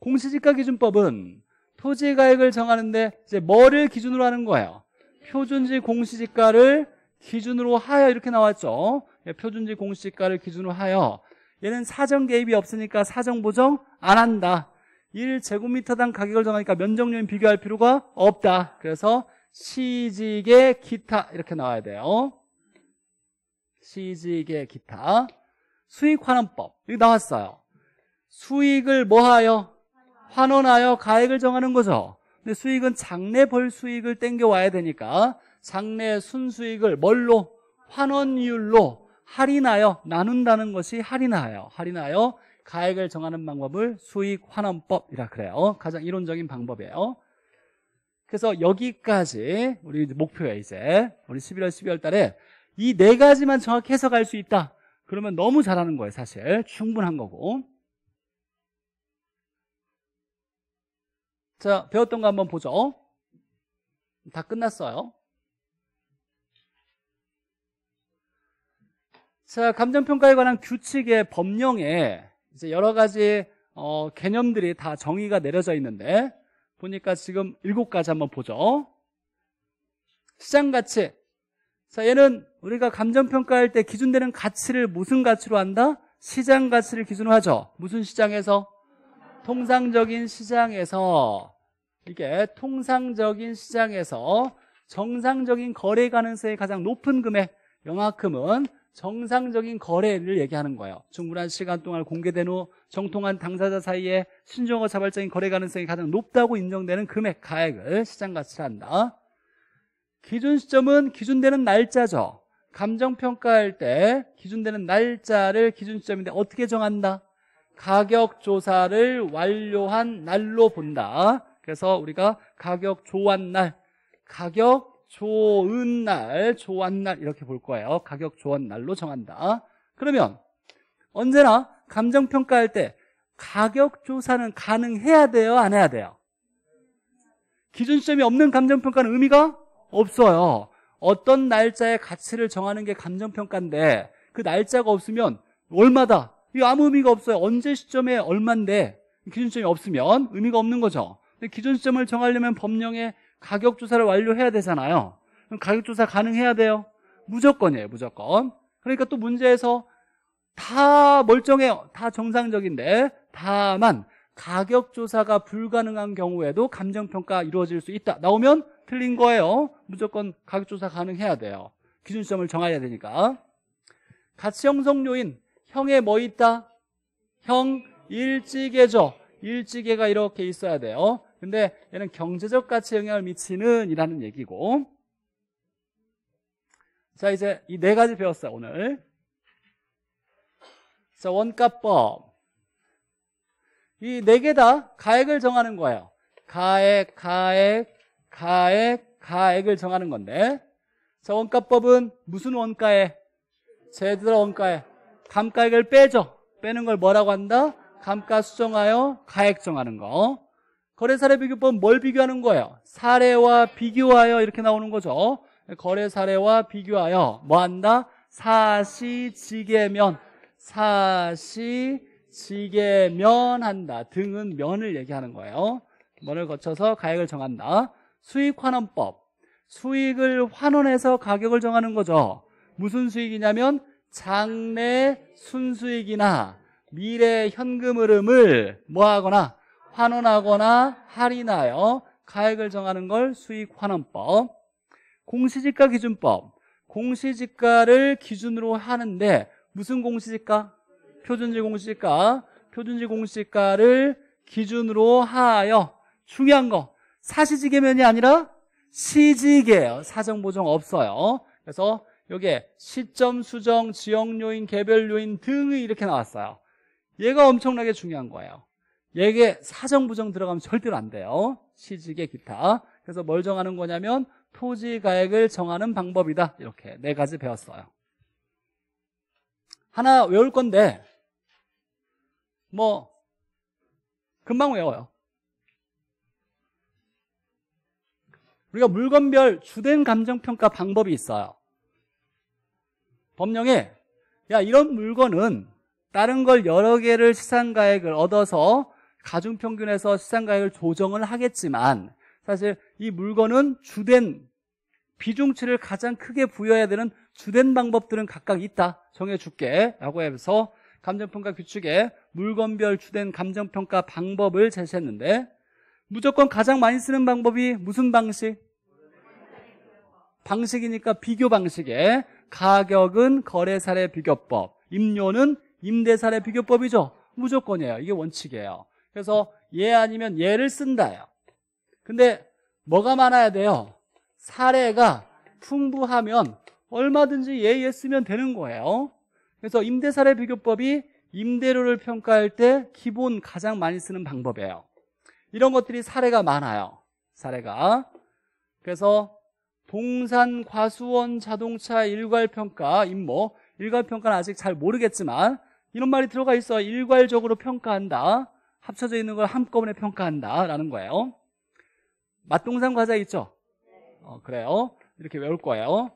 공시지가 기준법은 토지가액을 정하는데 이제 뭐를 기준으로 하는 거예요? 표준지 공시지가를 기준으로 하여 이렇게 나왔죠. 예, 표준지 공시지가를 기준으로 하여 얘는 사정 개입이 없으니까 사정 보정 안 한다. 1제곱미터당 가격을 정하니까 면적률 비교할 필요가 없다. 그래서 시지계 기타 이렇게 나와야 돼요. 시지계 기타 수익환원법 이게 나왔어요. 수익을 뭐하여 환원하여 가액을 정하는 거죠. 근데 수익은 장래 벌 수익을 땡겨와야 되니까 장래 순수익을 뭘로? 환원율로 할인하여 나눈다는 것이 할인하여 할인하여 가액을 정하는 방법을 수익 환원법이라 그래요. 가장 이론적인 방법이에요. 그래서 여기까지 우리 목표에 이제 우리 11월 12월 달에 이 네 가지만 정확히 해석할 수 있다. 그러면 너무 잘하는 거예요 사실 충분한 거고 자, 배웠던 거 한번 보죠. 다 끝났어요. 자, 감정평가에 관한 규칙의 법령에 이제 여러 가지 어, 개념들이 다 정의가 내려져 있는데 보니까 지금 일곱 가지 한번 보죠. 시장 가치. 자, 얘는 우리가 감정평가할 때 기준되는 가치를 무슨 가치로 한다? 시장 가치를 기준으로 하죠. 무슨 시장에서? 통상적인 시장에서 이게 통상적인 시장에서 정상적인 거래 가능성이 가장 높은 금액 요만큼은 정상적인 거래를 얘기하는 거예요 충분한 시간 동안 공개된 후 정통한 당사자 사이에 신종어 자발적인 거래 가능성이 가장 높다고 인정되는 금액 가액을 시장가치를 한다 기준 시점은 기준되는 날짜죠 감정평가할 때 기준되는 날짜를 기준 시점인데 어떻게 정한다 가격 조사를 완료한 날로 본다 그래서 우리가 가격 좋은 날, 가격 좋은 날, 좋은 날 이렇게 볼 거예요. 가격 좋은 날로 정한다. 그러면 언제나 감정평가할 때 가격 조사는 가능해야 돼요? 안 해야 돼요? 기준점이 없는 감정평가는 의미가 없어요. 어떤 날짜의 가치를 정하는 게 감정평가인데 그 날짜가 없으면 얼마다? 이거 아무 의미가 없어요. 언제 시점에 얼만데 기준점이 없으면 의미가 없는 거죠. 기준 시점을 정하려면 법령에 가격 조사를 완료해야 되잖아요. 그럼 가격 조사 가능해야 돼요. 무조건이에요, 무조건. 그러니까 또 문제에서 다 멀쩡해요. 다 정상적인데 다만 가격 조사가 불가능한 경우에도 감정평가 이루어질 수 있다. 나오면 틀린 거예요. 무조건 가격 조사 가능해야 돼요. 기준점을 시 정해야 되니까. 가치 형성 요인 형에 뭐 있다? 형 일지계죠. 일지계가 이렇게 있어야 돼요. 근데 얘는 경제적 가치 영향을 미치는 이라는 얘기고 자 이제 이 네 가지 배웠어요 오늘 자 원가법 이 네 개 다 가액을 정하는 거예요 가액 가액 가액 가액을 정하는 건데 자 원가법은 무슨 원가에 제대로 원가에 감가액을 빼죠 빼는 걸 뭐라고 한다 감가 수정하여 가액 정하는 거 거래사례 비교법은 뭘 비교하는 거예요? 사례와 비교하여 이렇게 나오는 거죠. 거래 사례와 비교하여 뭐 한다? 사시지계면 사시지계면 한다. 등은 면을 얘기하는 거예요. 면을 거쳐서 가액을 정한다. 수익환원법 수익을 환원해서 가격을 정하는 거죠. 무슨 수익이냐면 장래 순수익이나 미래 현금 흐름을 뭐하거나 환원하거나 할인하여 가액을 정하는 걸 수익환원법 공시지가 기준법 공시지가를 기준으로 하는데 무슨 공시지가? 표준지 공시지가 표준지 공시지가를 기준으로 하여 중요한 거 사시지계면이 아니라 시지계예요 사정보정 없어요 그래서 여기에 시점 수정 지역 요인 개별 요인 등이 이렇게 나왔어요 얘가 엄청나게 중요한 거예요 얘게 사정부정 들어가면 절대로 안 돼요. 취직의 기타. 그래서 뭘 정하는 거냐면 토지가액을 정하는 방법이다. 이렇게 네 가지 배웠어요. 하나 외울 건데 뭐 금방 외워요. 우리가 물건별 주된 감정평가 방법이 있어요. 법령에 야 이런 물건은 다른 걸 여러 개를 시상가액을 얻어서 가중 평균에서 시장 가격을 조정을 하겠지만 사실 이 물건은 주된 비중치를 가장 크게 부여해야 되는 주된 방법들은 각각 있다. 정해줄게. 라고 해서 감정평가 규칙에 물건별 주된 감정평가 방법을 제시했는데 무조건 가장 많이 쓰는 방법이 무슨 방식? 방식이니까 비교 방식에 가격은 거래사례 비교법, 임료는 임대사례 비교법이죠. 무조건이에요. 이게 원칙이에요. 그래서 예 아니면 예를 쓴다요. 근데 뭐가 많아야 돼요? 사례가 풍부하면 얼마든지 예예 예 쓰면 되는 거예요. 그래서 임대사례 비교법이 임대료를 평가할 때 기본 가장 많이 쓰는 방법이에요. 이런 것들이 사례가 많아요. 사례가. 그래서 동산 과수원 자동차 일괄평가 임모 일괄평가는 아직 잘 모르겠지만 이런 말이 들어가 있어 일괄적으로 평가한다. 합쳐져 있는 걸 한꺼번에 평가한다라는 거예요. 맛동산 과자 있죠? 어, 그래요. 이렇게 외울 거예요.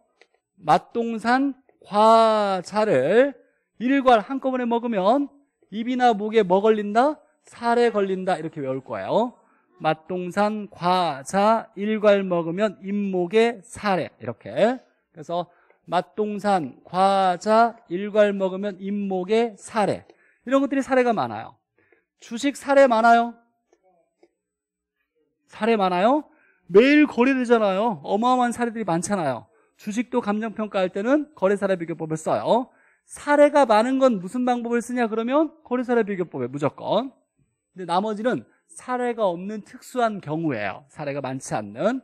맛동산 과자를 일괄 한꺼번에 먹으면 입이나 목에 뭐 걸린다? 살에 걸린다. 이렇게 외울 거예요. 맛동산 과자 일괄 먹으면 입목에 살에. 이렇게. 그래서 맛동산 과자 일괄 먹으면 입목에 살에. 이런 것들이 사례가 많아요. 주식 사례 많아요? 사례 많아요? 매일 거래되잖아요. 어마어마한 사례들이 많잖아요. 주식도 감정평가할 때는 거래사례 비교법을 써요. 어? 사례가 많은 건 무슨 방법을 쓰냐 그러면 거래사례 비교법에 무조건. 근데 나머지는 사례가 없는 특수한 경우예요. 사례가 많지 않는.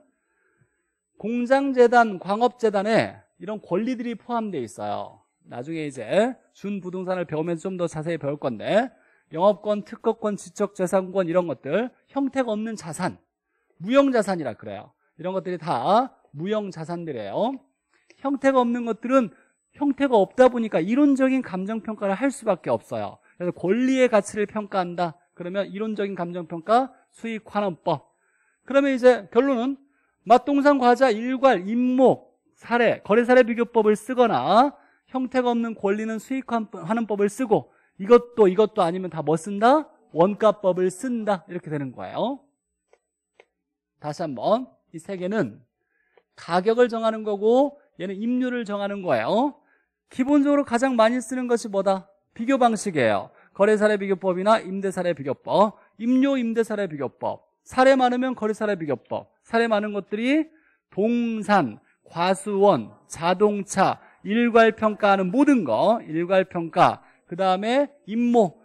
공장재단, 광업재단에 이런 권리들이 포함되어 있어요. 나중에 이제 준 부동산을 배우면서 좀 더 자세히 배울 건데 영업권, 특허권, 지적재산권 이런 것들 형태가 없는 자산, 무형자산이라 그래요. 이런 것들이 다 무형자산들이에요. 형태가 없는 것들은 형태가 없다 보니까 이론적인 감정평가를 할 수밖에 없어요. 그래서 권리의 가치를 평가한다. 그러면 이론적인 감정평가, 수익환원법. 그러면 이제 결론은 맛동산 과자, 일괄, 임목, 사례, 거래사례 비교법을 쓰거나 형태가 없는 권리는 수익환원법을 쓰고 이것도 이것도 아니면 다 뭐 쓴다? 원가법을 쓴다 이렇게 되는 거예요 다시 한번 이 세 개는 가격을 정하는 거고 얘는 임률을 정하는 거예요 기본적으로 가장 많이 쓰는 것이 뭐다? 비교 방식이에요 거래사례 비교법이나 임대사례 비교법 임료 임대사례 비교법 사례 많으면 거래사례 비교법 사례 많은 것들이 동산, 과수원, 자동차 일괄평가하는 모든 거 일괄평가 그 다음에 임목.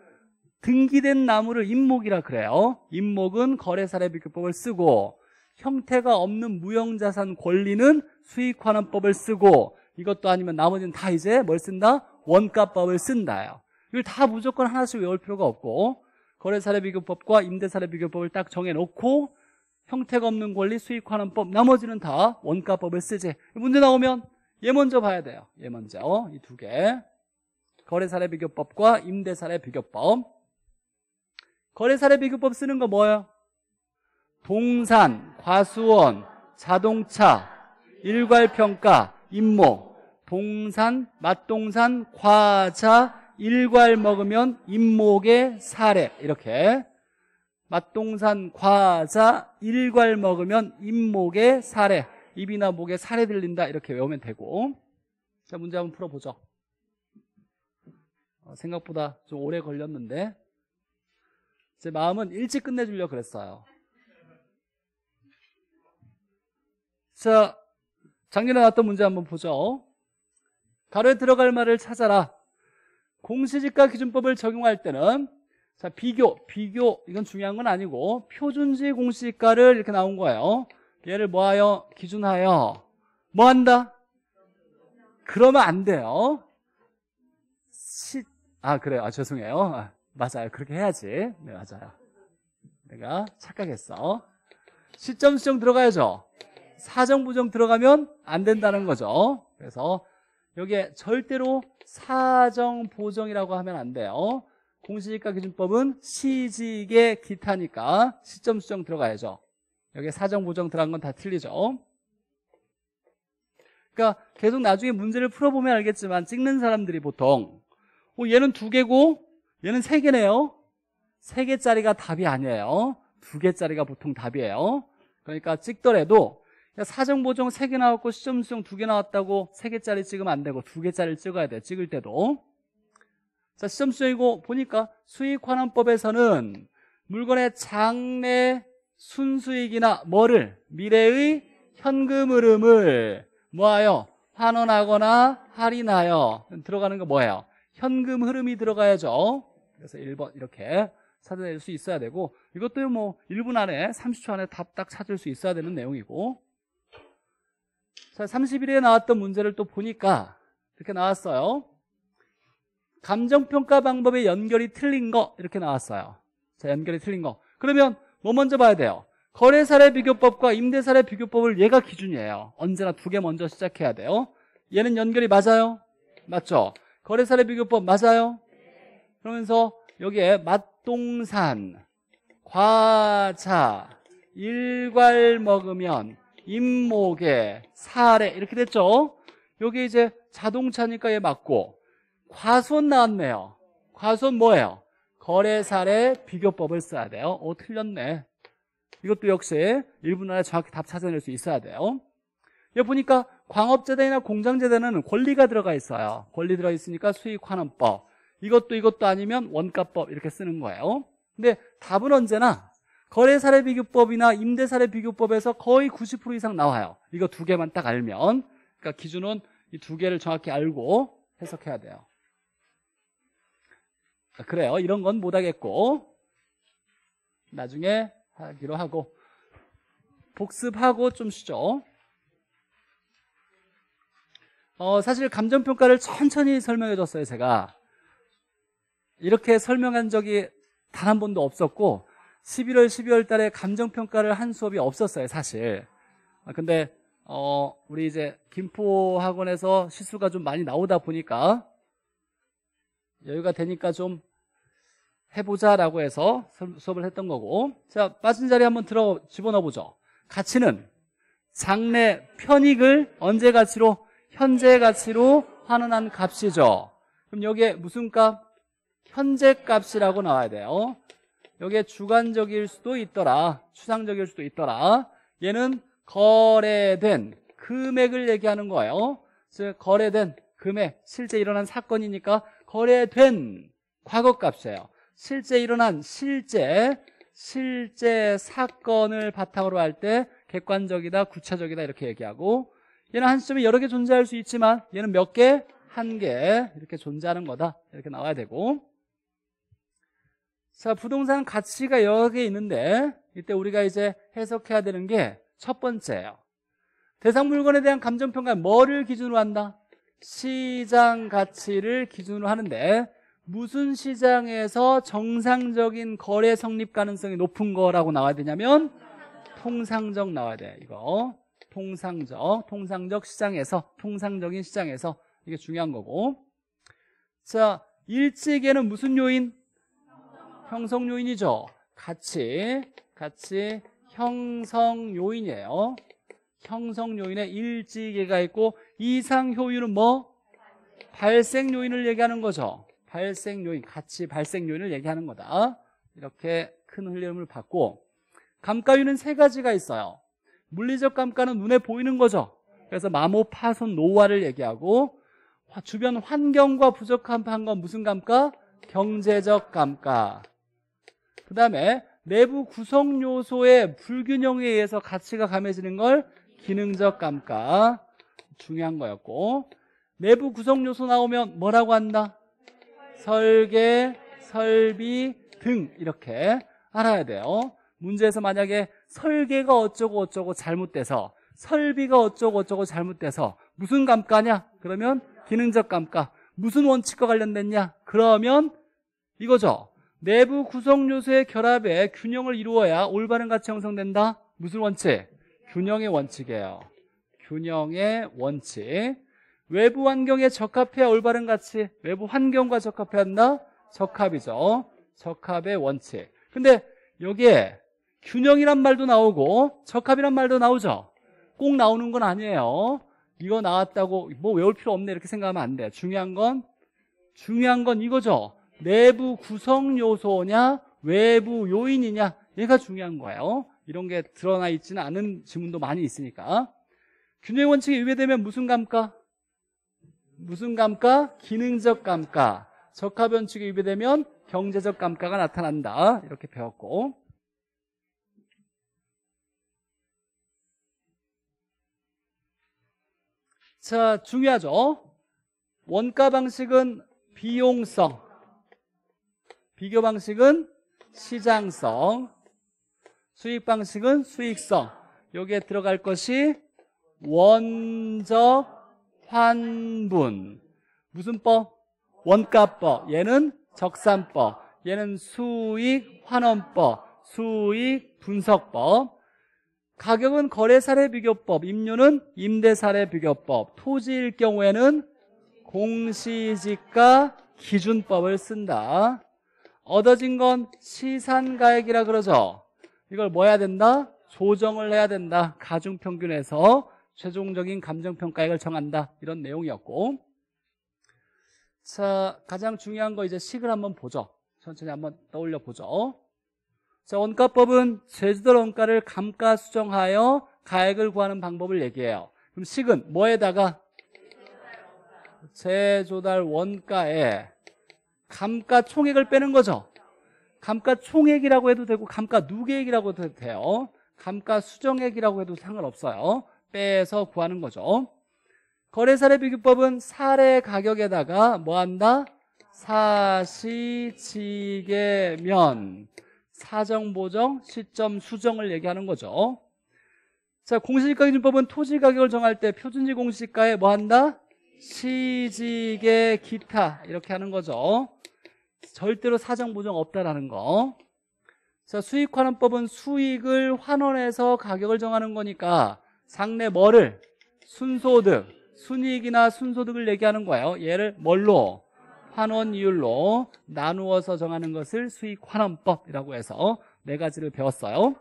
등기된 나무를 임목이라 그래요. 임목은 거래사례비교법을 쓰고 형태가 없는 무형자산 권리는 수익환원법을 쓰고 이것도 아니면 나머지는 다 이제 뭘 쓴다? 원가법을 쓴다요. 이걸 다 무조건 하나씩 외울 필요가 없고 거래사례비교법과 임대사례비교법을 딱 정해놓고 형태가 없는 권리, 수익환원법 나머지는 다 원가법을 쓰지 문제 나오면 얘 먼저 봐야 돼요 얘 먼저 이두개 거래사례 비교법과 임대사례 비교법. 거래사례 비교법 쓰는 거 뭐예요? 동산, 과수원, 자동차, 일괄평가, 임모, 동산, 맛동산, 과자, 일괄 먹으면 임목의 사례 이렇게 맛동산, 과자, 일괄 먹으면 임목의 사례 입이나 목에 사례 들린다 이렇게 외우면 되고 자 문제 한번 풀어보죠 어, 생각보다 좀 오래 걸렸는데 제 마음은 일찍 끝내주려고 그랬어요 자 작년에 나왔던 문제 한번 보죠 가로에 들어갈 말을 찾아라 공시지가 기준법을 적용할 때는 자 비교 비교 이건 중요한 건 아니고 표준지 공시지가를 이렇게 나온 거예요 얘를 뭐하여 기준하여 뭐한다 그러면 안 돼요 시, 아, 그래요. 아, 죄송해요. 아, 맞아요. 그렇게 해야지. 네, 맞아요. 내가 착각했어. 시점 수정 들어가야죠. 사정 부정 들어가면 안 된다는 거죠. 그래서 여기에 절대로 사정 보정이라고 하면 안 돼요. 공시지가 기준법은 시지계 기타니까 시점 수정 들어가야죠. 여기에 사정 보정 들어간 건 다 틀리죠. 그러니까 계속 나중에 문제를 풀어보면 알겠지만 찍는 사람들이 보통 뭐 얘는 두 개고 얘는 세 개네요. 세 개짜리가 답이 아니에요. 두 개짜리가 보통 답이에요. 그러니까 찍더라도 사정 보정 세 개 나왔고 시험 수정 두 개 나왔다고 세 개짜리 찍으면 안 되고 두 개짜리를 찍어야 돼. 찍을 때도. 자, 시험 수정이고 보니까 수익 환원법에서는 물건의 장래 순수익이나 뭐를 미래의 현금 흐름을 뭐하여 환원하거나 할인하여 들어가는 거 뭐예요? 현금 흐름이 들어가야죠. 그래서 1번 이렇게 찾아낼 수 있어야 되고 이것도 뭐 1분 안에 30초 안에 답 딱 찾을 수 있어야 되는 내용이고 자 31회에 나왔던 문제를 또 보니까 이렇게 나왔어요. 감정평가 방법의 연결이 틀린 거 이렇게 나왔어요. 자 연결이 틀린 거 그러면 뭐 먼저 봐야 돼요? 거래사례 비교법과 임대사례 비교법을 얘가 기준이에요. 언제나 두 개 먼저 시작해야 돼요. 얘는 연결이 맞아요? 맞죠? 거래사례 비교법 맞아요? 그러면서 여기에 맛동산, 과차, 일괄 먹으면, 임목에, 사례 이렇게 됐죠? 여기 이제 자동차니까 얘 맞고 과수원 나왔네요. 과수원 뭐예요? 거래사례 비교법을 써야 돼요. 오 어, 틀렸네. 이것도 역시 1분 안에 정확히 답 찾아낼 수 있어야 돼요. 여기 보니까 광업재단이나 공장재단은 권리가 들어가 있어요. 권리 들어가 있으니까 수익환원법. 이것도 이것도 아니면 원가법 이렇게 쓰는 거예요. 근데 답은 언제나 거래사례비교법이나 임대사례비교법에서 거의 90% 이상 나와요. 이거 두 개만 딱 알면. 그러니까 기준은 이 두 개를 정확히 알고 해석해야 돼요. 그래요. 이런 건 못하겠고 나중에 하기로 하고 복습하고 좀 쉬죠. 어, 사실 감정평가를 천천히 설명해 줬어요, 제가. 이렇게 설명한 적이 단 한 번도 없었고, 11월, 12월 달에 감정평가를 한 수업이 없었어요, 사실. 아, 근데, 어, 우리 이제 김포학원에서 시수가 좀 많이 나오다 보니까, 여유가 되니까 좀 해보자라고 해서 수업을 했던 거고, 자, 빠진 자리 한번 들어, 집어넣어 보죠. 가치는 장래 편익을 언제 가치로 현재 가치로 환원한 값이죠. 그럼 여기에 무슨 값? 현재 값이라고 나와야 돼요. 여기에 주관적일 수도 있더라. 추상적일 수도 있더라. 얘는 거래된 금액을 얘기하는 거예요. 즉 거래된 금액, 실제 일어난 사건이니까 거래된 과거값이에요. 실제 일어난 실제 실제 사건을 바탕으로 할 때 객관적이다, 구체적이다 이렇게 얘기하고 얘는 한 시점에 여러 개 존재할 수 있지만 얘는 몇 개? 한 개 이렇게 존재하는 거다 이렇게 나와야 되고 자 부동산 가치가 여러 개 있는데 이때 우리가 이제 해석해야 되는 게 첫 번째예요 대상 물건에 대한 감정평가 뭐를 기준으로 한다? 시장 가치를 기준으로 하는데 무슨 시장에서 정상적인 거래 성립 가능성이 높은 거라고 나와야 되냐면 통상적 나와야 돼 이거 통상적, 통상적 시장에서, 통상적인 시장에서 이게 중요한 거고. 자, 일찍에는 무슨 요인? 형성 요인이죠. 같이, 같이 형성 요인이에요. 형성 요인에 일찍이가 있고 이상 효율은 뭐? 발생 요인을 얘기하는 거죠. 발생 요인, 같이 발생 요인을 얘기하는 거다. 이렇게 큰 흐름을 받고 감가율은 세 가지가 있어요. 물리적 감가는 눈에 보이는 거죠. 그래서 마모, 파손, 노화를 얘기하고 주변 환경과 부족한 판건 무슨 감가? 경제적 감가. 그 다음에 내부 구성 요소의 불균형에 의해서 가치가 감해지는 걸 기능적 감가 중요한 거였고 내부 구성 요소 나오면 뭐라고 한다? 설계, 설비 등 이렇게 알아야 돼요 문제에서 만약에 설계가 어쩌고 어쩌고 잘못돼서 설비가 어쩌고 어쩌고 잘못돼서 무슨 감가냐? 그러면 기능적 감가. 무슨 원칙과 관련됐냐? 그러면 이거죠. 내부 구성 요소의 결합에 균형을 이루어야 올바른 가치 형성된다. 무슨 원칙? 균형의 원칙이에요. 균형의 원칙. 외부 환경에 적합해야 올바른 가치. 외부 환경과 적합해야 한다. 적합이죠. 적합의 원칙. 근데 여기에 균형이란 말도 나오고 적합이란 말도 나오죠. 꼭 나오는 건 아니에요. 이거 나왔다고 뭐 외울 필요 없네 이렇게 생각하면 안 돼. 중요한 건 중요한 건 이거죠. 내부 구성 요소냐 외부 요인이냐 얘가 중요한 거예요. 이런 게 드러나 있지는 않은 질문도 많이 있으니까. 균형 원칙에 위배되면 무슨 감가? 무슨 감가? 기능적 감가. 적합 원칙에 위배되면 경제적 감가가 나타난다. 이렇게 배웠고. 자, 중요하죠. 원가 방식은 비용성, 비교 방식은 시장성, 수익 방식은 수익성. 여기에 들어갈 것이 원적 환분. 무슨 법? 원가법. 얘는 적산법. 얘는 수익 환원법. 수익 분석법. 가격은 거래사례 비교법, 임료는 임대사례 비교법, 토지일 경우에는 공시지가 기준법을 쓴다. 얻어진 건 시산가액이라 그러죠. 이걸 뭐 해야 된다? 조정을 해야 된다. 가중평균에서 최종적인 감정평가액을 정한다. 이런 내용이었고 자 가장 중요한 거 이제 식을 한번 보죠. 천천히 한번 떠올려 보죠. 자, 원가법은 제주도 원가를 감가 수정하여 가액을 구하는 방법을 얘기해요. 그럼 식은 뭐에다가 제조달 원가에 감가 총액을 빼는 거죠. 감가 총액이라고 해도 되고 감가 누계액이라고 해도 돼요. 감가 수정액이라고 해도 상관없어요. 빼서 구하는 거죠. 거래사례 비교법은 사례 가격에다가 뭐 한다? 사시지계면 사정, 보정, 시점, 수정을 얘기하는 거죠. 자, 공시지가기준법은 토지 가격을 정할 때 표준지 공시가에 뭐 한다? 시지계 기타 이렇게 하는 거죠. 절대로 사정 보정 없다라는 거. 자, 수익 환원법은 수익을 환원해서 가격을 정하는 거니까 상내 뭐를 순소득, 순이익이나 순소득을 얘기하는 거예요. 얘를 뭘로? 환원율로 나누어서 정하는 것을 수익환원법이라고 해서 네 가지를 배웠어요.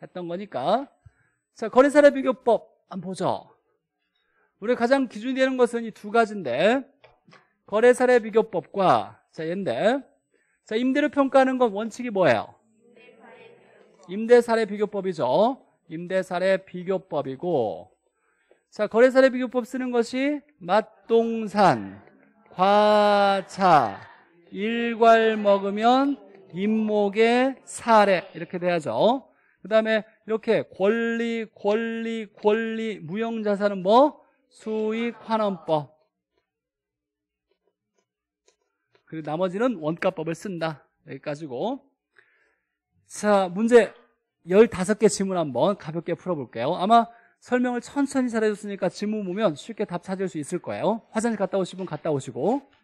했던 거니까 자 거래사례 비교법 한번 보죠. 우리 가장 기준이 되는 것은 이 두 가지인데 거래사례 비교법과 자 얘인데 자 임대료 평가하는 건 원칙이 뭐예요? 임대사례 비교법이죠. 임대사례 비교법이고 자, 거래사례 비교법 쓰는 것이 맛동산, 과차, 일괄 먹으면 임목의 사례 이렇게 돼야죠. 그 다음에 이렇게 권리, 권리, 권리, 무형자산은 뭐? 수익환원법. 그리고 나머지는 원가법을 쓴다. 여기까지고. 자, 문제 15개 질문 한번 가볍게 풀어볼게요. 아마 설명을 천천히 잘해줬으니까 지문 보면 쉽게 답 찾을 수 있을 거예요. 화장실 갔다 오시면 갔다 오시고.